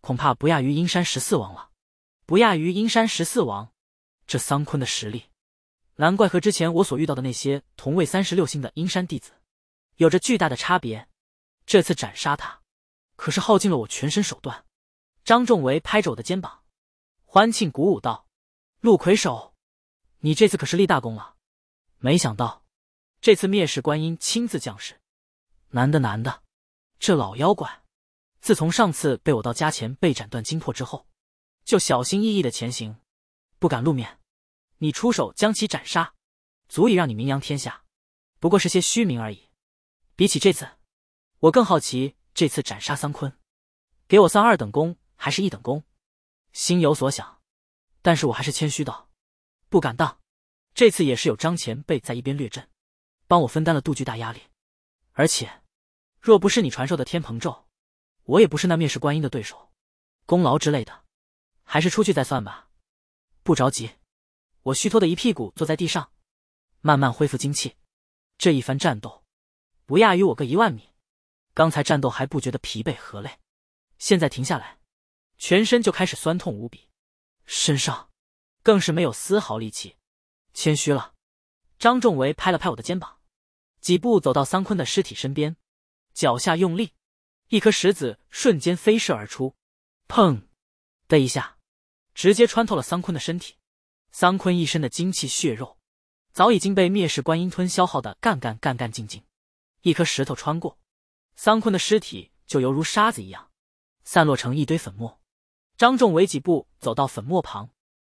恐怕不亚于阴山十四王了。不亚于阴山十四王，这桑坤的实力，难怪和之前我所遇到的那些同为三十六星的阴山弟子。有着巨大的差别，这次斩杀他，可是耗尽了我全身手段。张仲维拍着我的肩膀，欢庆鼓舞道：“陆魁首，你这次可是立大功了。没想到，这次灭世观音亲自降世，难得难得。这老妖怪，自从上次被我到家前被斩断精魄之后，就小心翼翼的前行，不敢露面。你出手将其斩杀，足以让你名扬天下，不过是些虚名而已。”比起这次，我更好奇这次斩杀桑坤，给我算二等功还是一等功？心有所想，但是我还是谦虚道：“不敢当，这次也是有张前辈在一边略阵，帮我分担了度巨大压力。而且，若不是你传授的天蓬咒，我也不是那灭世观音的对手。功劳之类的，还是出去再算吧，不着急。”我虚脱的一屁股坐在地上，慢慢恢复精气。这一番战斗。不亚于我个一万米，刚才战斗还不觉得疲惫和累，现在停下来，全身就开始酸痛无比，身上更是没有丝毫力气。谦虚了，张仲维拍了拍我的肩膀，几步走到桑坤的尸体身边，脚下用力，一颗石子瞬间飞射而出，砰的一下，直接穿透了桑坤的身体。桑坤一身的精气血肉，早已经被灭世观音吞消耗的干干干干净净。一颗石头穿过，桑坤的尸体就犹如沙子一样，散落成一堆粉末。张仲伟几步走到粉末旁，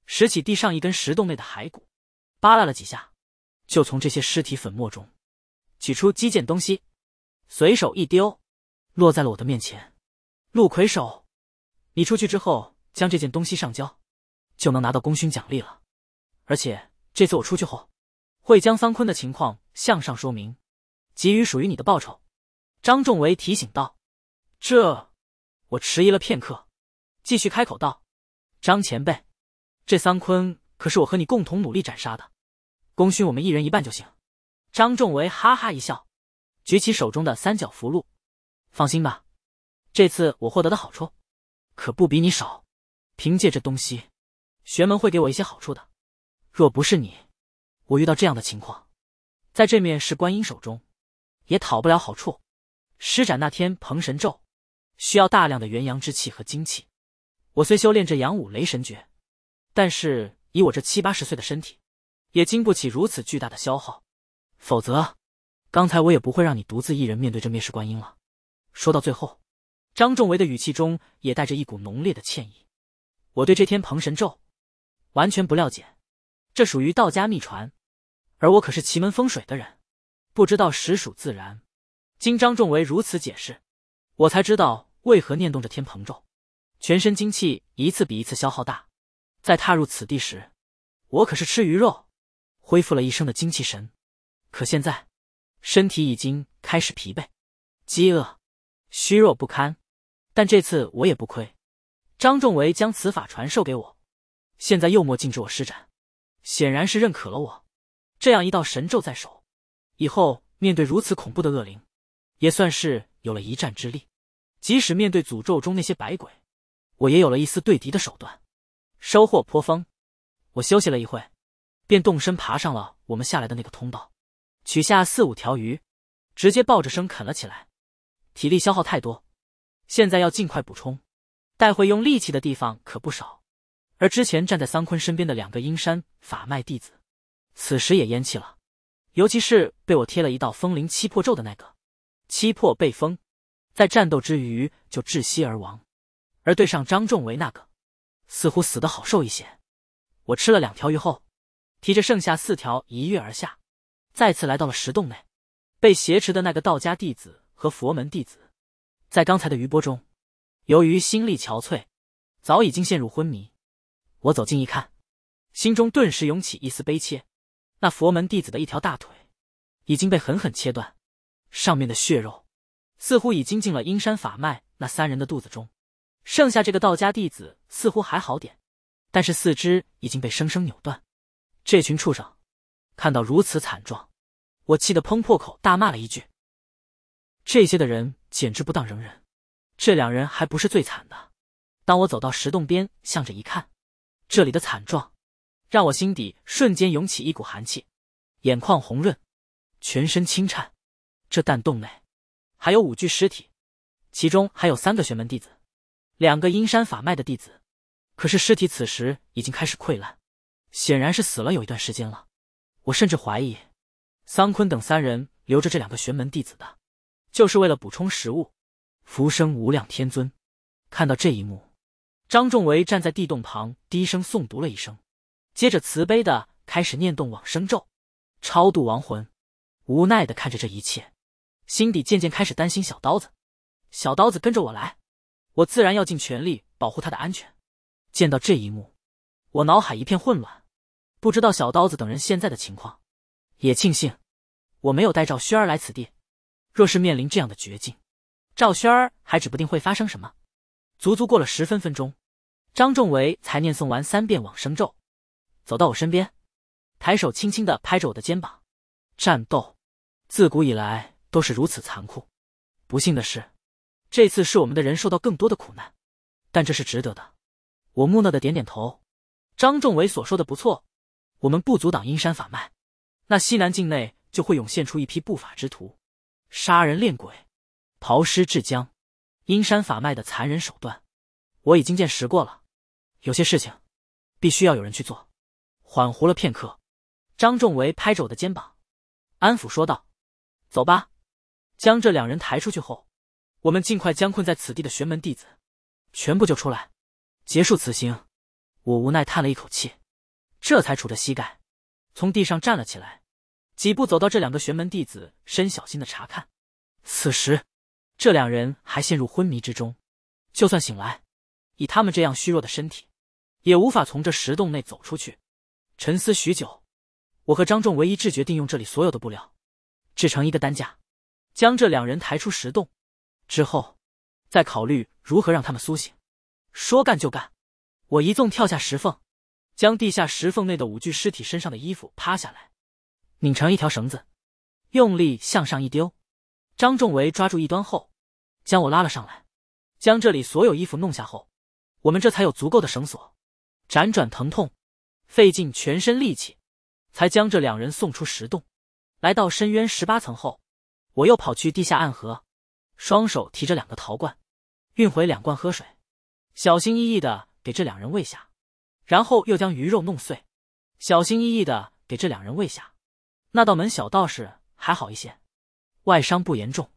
拾起地上一根石洞内的骸骨，扒拉了几下，就从这些尸体粉末中取出几件东西，随手一丢，落在了我的面前。陆魁手，你出去之后将这件东西上交，就能拿到功勋奖励了。而且这次我出去后，会将桑坤的情况向上说明。给予属于你的报酬，张仲维提醒道：“这……”我迟疑了片刻，继续开口道：“张前辈，这桑坤可是我和你共同努力斩杀的，功勋我们一人一半就行。”张仲维哈哈一笑，举起手中的三角符箓：“放心吧，这次我获得的好处可不比你少。凭借这东西，玄门会给我一些好处的。若不是你，我遇到这样的情况，在这面是观音手中。”也讨不了好处。施展那天鹏神咒，需要大量的元阳之气和精气。我虽修炼这阳武雷神诀，但是以我这七八十岁的身体，也经不起如此巨大的消耗。否则，刚才我也不会让你独自一人面对这灭世观音了。说到最后，张仲维的语气中也带着一股浓烈的歉意。我对这天鹏神咒完全不了解，这属于道家秘传，而我可是奇门风水的人。不知道实属自然，经张仲维如此解释，我才知道为何念动着天蓬咒，全身精气一次比一次消耗大。在踏入此地时，我可是吃鱼肉，恢复了一生的精气神。可现在，身体已经开始疲惫、饥饿、虚弱不堪。但这次我也不亏，张仲维将此法传授给我，现在又莫禁止我施展，显然是认可了我。这样一道神咒在手。以后面对如此恐怖的恶灵，也算是有了一战之力。即使面对诅咒中那些白鬼，我也有了一丝对敌的手段，收获颇丰。我休息了一会，便动身爬上了我们下来的那个通道，取下四五条鱼，直接抱着生啃了起来。体力消耗太多，现在要尽快补充。待会用力气的地方可不少。而之前站在桑坤身边的两个阴山法脉弟子，此时也咽气了。尤其是被我贴了一道风灵七魄咒的那个，七魄被封，在战斗之余就窒息而亡；而对上张仲维那个，似乎死得好受一些。我吃了两条鱼后，提着剩下四条一跃而下，再次来到了石洞内。被挟持的那个道家弟子和佛门弟子，在刚才的余波中，由于心力憔悴，早已经陷入昏迷。我走近一看，心中顿时涌起一丝悲切。那佛门弟子的一条大腿已经被狠狠切断，上面的血肉似乎已经进了阴山法脉那三人的肚子中。剩下这个道家弟子似乎还好点，但是四肢已经被生生扭断。这群畜生！看到如此惨状，我气得砰破口大骂了一句：“这些的人简直不当人！”人，这两人还不是最惨的。当我走到石洞边，向着一看，这里的惨状。让我心底瞬间涌起一股寒气，眼眶红润，全身轻颤。这弹洞内还有五具尸体，其中还有三个玄门弟子，两个阴山法脉的弟子。可是尸体此时已经开始溃烂，显然是死了有一段时间了。我甚至怀疑，桑坤等三人留着这两个玄门弟子的，就是为了补充食物。浮生无量天尊，看到这一幕，张仲维站在地洞旁，低声诵读了一声。接着慈悲的开始念动往生咒，超度亡魂。无奈的看着这一切，心底渐渐开始担心小刀子。小刀子跟着我来，我自然要尽全力保护他的安全。见到这一幕，我脑海一片混乱，不知道小刀子等人现在的情况。也庆幸，我没有带赵轩儿来此地。若是面临这样的绝境，赵轩儿还指不定会发生什么。足足过了十分分钟，张仲维才念诵完三遍往生咒。走到我身边，抬手轻轻的拍着我的肩膀。战斗，自古以来都是如此残酷。不幸的是，这次是我们的人受到更多的苦难，但这是值得的。我木讷的点点头。张仲伟所说的不错，我们不阻挡阴山法脉，那西南境内就会涌现出一批不法之徒，杀人炼鬼，刨尸制僵，阴山法脉的残忍手段，我已经见识过了。有些事情，必须要有人去做。缓惚了片刻，张仲维拍着我的肩膀，安抚说道：“走吧。”将这两人抬出去后，我们尽快将困在此地的玄门弟子全部救出来，结束此行。我无奈叹了一口气，这才杵着膝盖从地上站了起来，几步走到这两个玄门弟子身，小心的查看。此时，这两人还陷入昏迷之中，就算醒来，以他们这样虚弱的身体，也无法从这石洞内走出去。沉思许久，我和张仲唯一致决定用这里所有的布料，制成一个担架，将这两人抬出石洞，之后再考虑如何让他们苏醒。说干就干，我一纵跳下石缝，将地下石缝内的五具尸体身上的衣服扒下来，拧成一条绳子，用力向上一丢。张仲维抓住一端后，将我拉了上来。将这里所有衣服弄下后，我们这才有足够的绳索。辗转疼痛。费尽全身力气，才将这两人送出石洞，来到深渊十八层后，我又跑去地下暗河，双手提着两个陶罐，运回两罐喝水，小心翼翼的给这两人喂下，然后又将鱼肉弄碎，小心翼翼的给这两人喂下。那道门小道士还好一些，外伤不严重，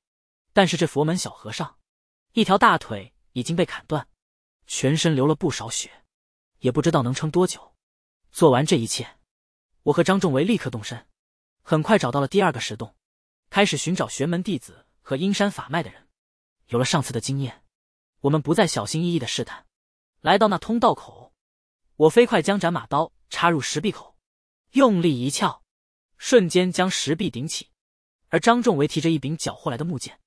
但是这佛门小和尚，一条大腿已经被砍断，全身流了不少血，也不知道能撑多久。做完这一切，我和张仲维立刻动身，很快找到了第二个石洞，开始寻找玄门弟子和阴山法脉的人。有了上次的经验，我们不再小心翼翼的试探。来到那通道口，我飞快将斩马刀插入石壁口，用力一撬，瞬间将石壁顶起。而张仲维提着一柄缴获来的木剑，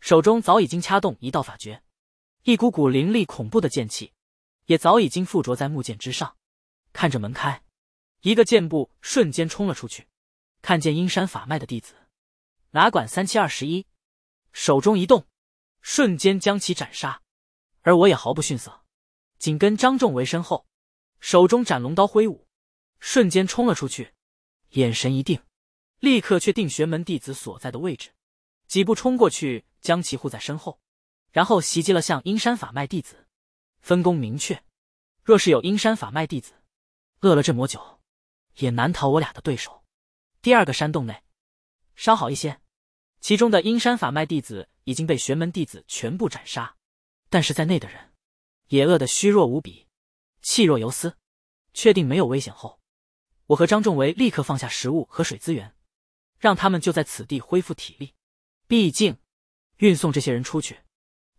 手中早已经掐动一道法诀，一股股凌厉恐怖的剑气，也早已经附着在木剑之上。看着门开，一个箭步瞬间冲了出去，看见阴山法脉的弟子，哪管三七二十一，手中一动，瞬间将其斩杀。而我也毫不逊色，紧跟张仲维身后，手中斩龙刀挥舞，瞬间冲了出去，眼神一定，立刻确定玄门弟子所在的位置，几步冲过去将其护在身后，然后袭击了向阴山法脉弟子。分工明确，若是有阴山法脉弟子。饿了这么久，也难逃我俩的对手。第二个山洞内稍好一些，其中的阴山法脉弟子已经被玄门弟子全部斩杀，但是在内的人也饿得虚弱无比，气若游丝。确定没有危险后，我和张仲维立刻放下食物和水资源，让他们就在此地恢复体力。毕竟，运送这些人出去，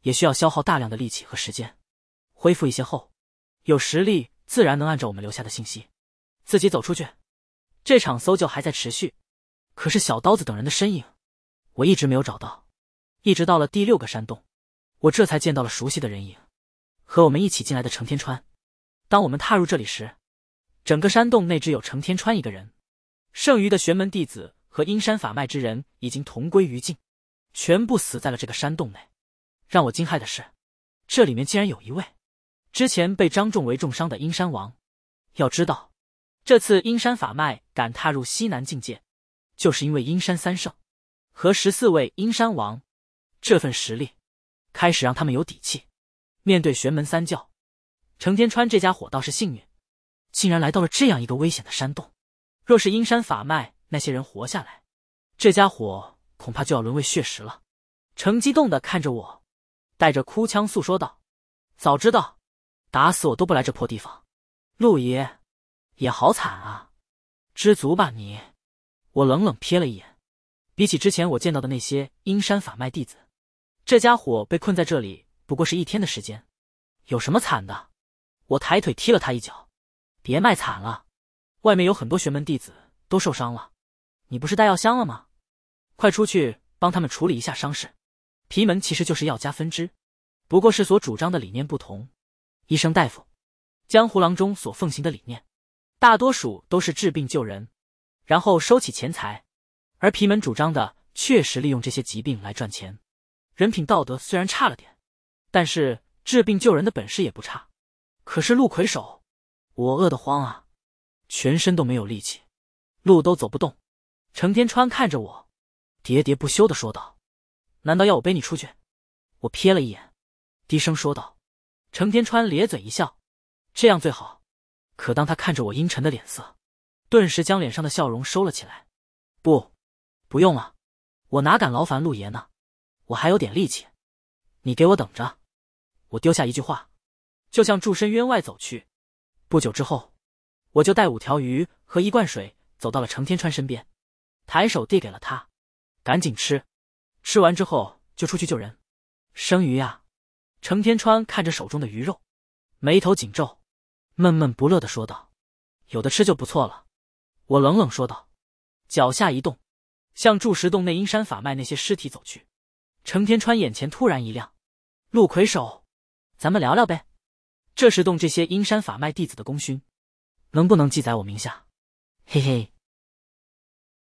也需要消耗大量的力气和时间。恢复一些后，有实力。自然能按照我们留下的信息，自己走出去。这场搜救还在持续，可是小刀子等人的身影，我一直没有找到。一直到了第六个山洞，我这才见到了熟悉的人影，和我们一起进来的程天川。当我们踏入这里时，整个山洞内只有程天川一个人，剩余的玄门弟子和阴山法脉之人已经同归于尽，全部死在了这个山洞内。让我惊骇的是，这里面竟然有一位。之前被张仲维重伤的阴山王，要知道，这次阴山法脉敢踏入西南境界，就是因为阴山三圣和十四位阴山王，这份实力，开始让他们有底气。面对玄门三教，程天川这家伙倒是幸运，竟然来到了这样一个危险的山洞。若是阴山法脉那些人活下来，这家伙恐怕就要沦为血食了。程激动的看着我，带着哭腔诉说道：“早知道。”打死我都不来这破地方，陆爷，也好惨啊！知足吧你！我冷冷瞥了一眼，比起之前我见到的那些阴山法脉弟子，这家伙被困在这里不过是一天的时间，有什么惨的？我抬腿踢了他一脚，别卖惨了！外面有很多玄门弟子都受伤了，你不是带药箱了吗？快出去帮他们处理一下伤势。皮门其实就是药家分支，不过是所主张的理念不同。医生大夫，江湖郎中所奉行的理念，大多数都是治病救人，然后收起钱财。而皮门主张的确实利用这些疾病来赚钱，人品道德虽然差了点，但是治病救人的本事也不差。可是陆魁手，我饿得慌啊，全身都没有力气，路都走不动。程天川看着我，喋喋不休的说道：“难道要我背你出去？”我瞥了一眼，低声说道。程天川咧嘴一笑，这样最好。可当他看着我阴沉的脸色，顿时将脸上的笑容收了起来。不，不用了，我哪敢劳烦陆爷呢？我还有点力气，你给我等着。我丢下一句话，就向柱深渊外走去。不久之后，我就带五条鱼和一罐水走到了程天川身边，抬手递给了他：“赶紧吃，吃完之后就出去救人。生鱼呀。”程天川看着手中的鱼肉，眉头紧皱，闷闷不乐的说道：“有的吃就不错了。”我冷冷说道，脚下一动，向住石洞内阴山法脉那些尸体走去。程天川眼前突然一亮：“陆魁首，咱们聊聊呗。这石洞这些阴山法脉弟子的功勋，能不能记载我名下？”嘿嘿。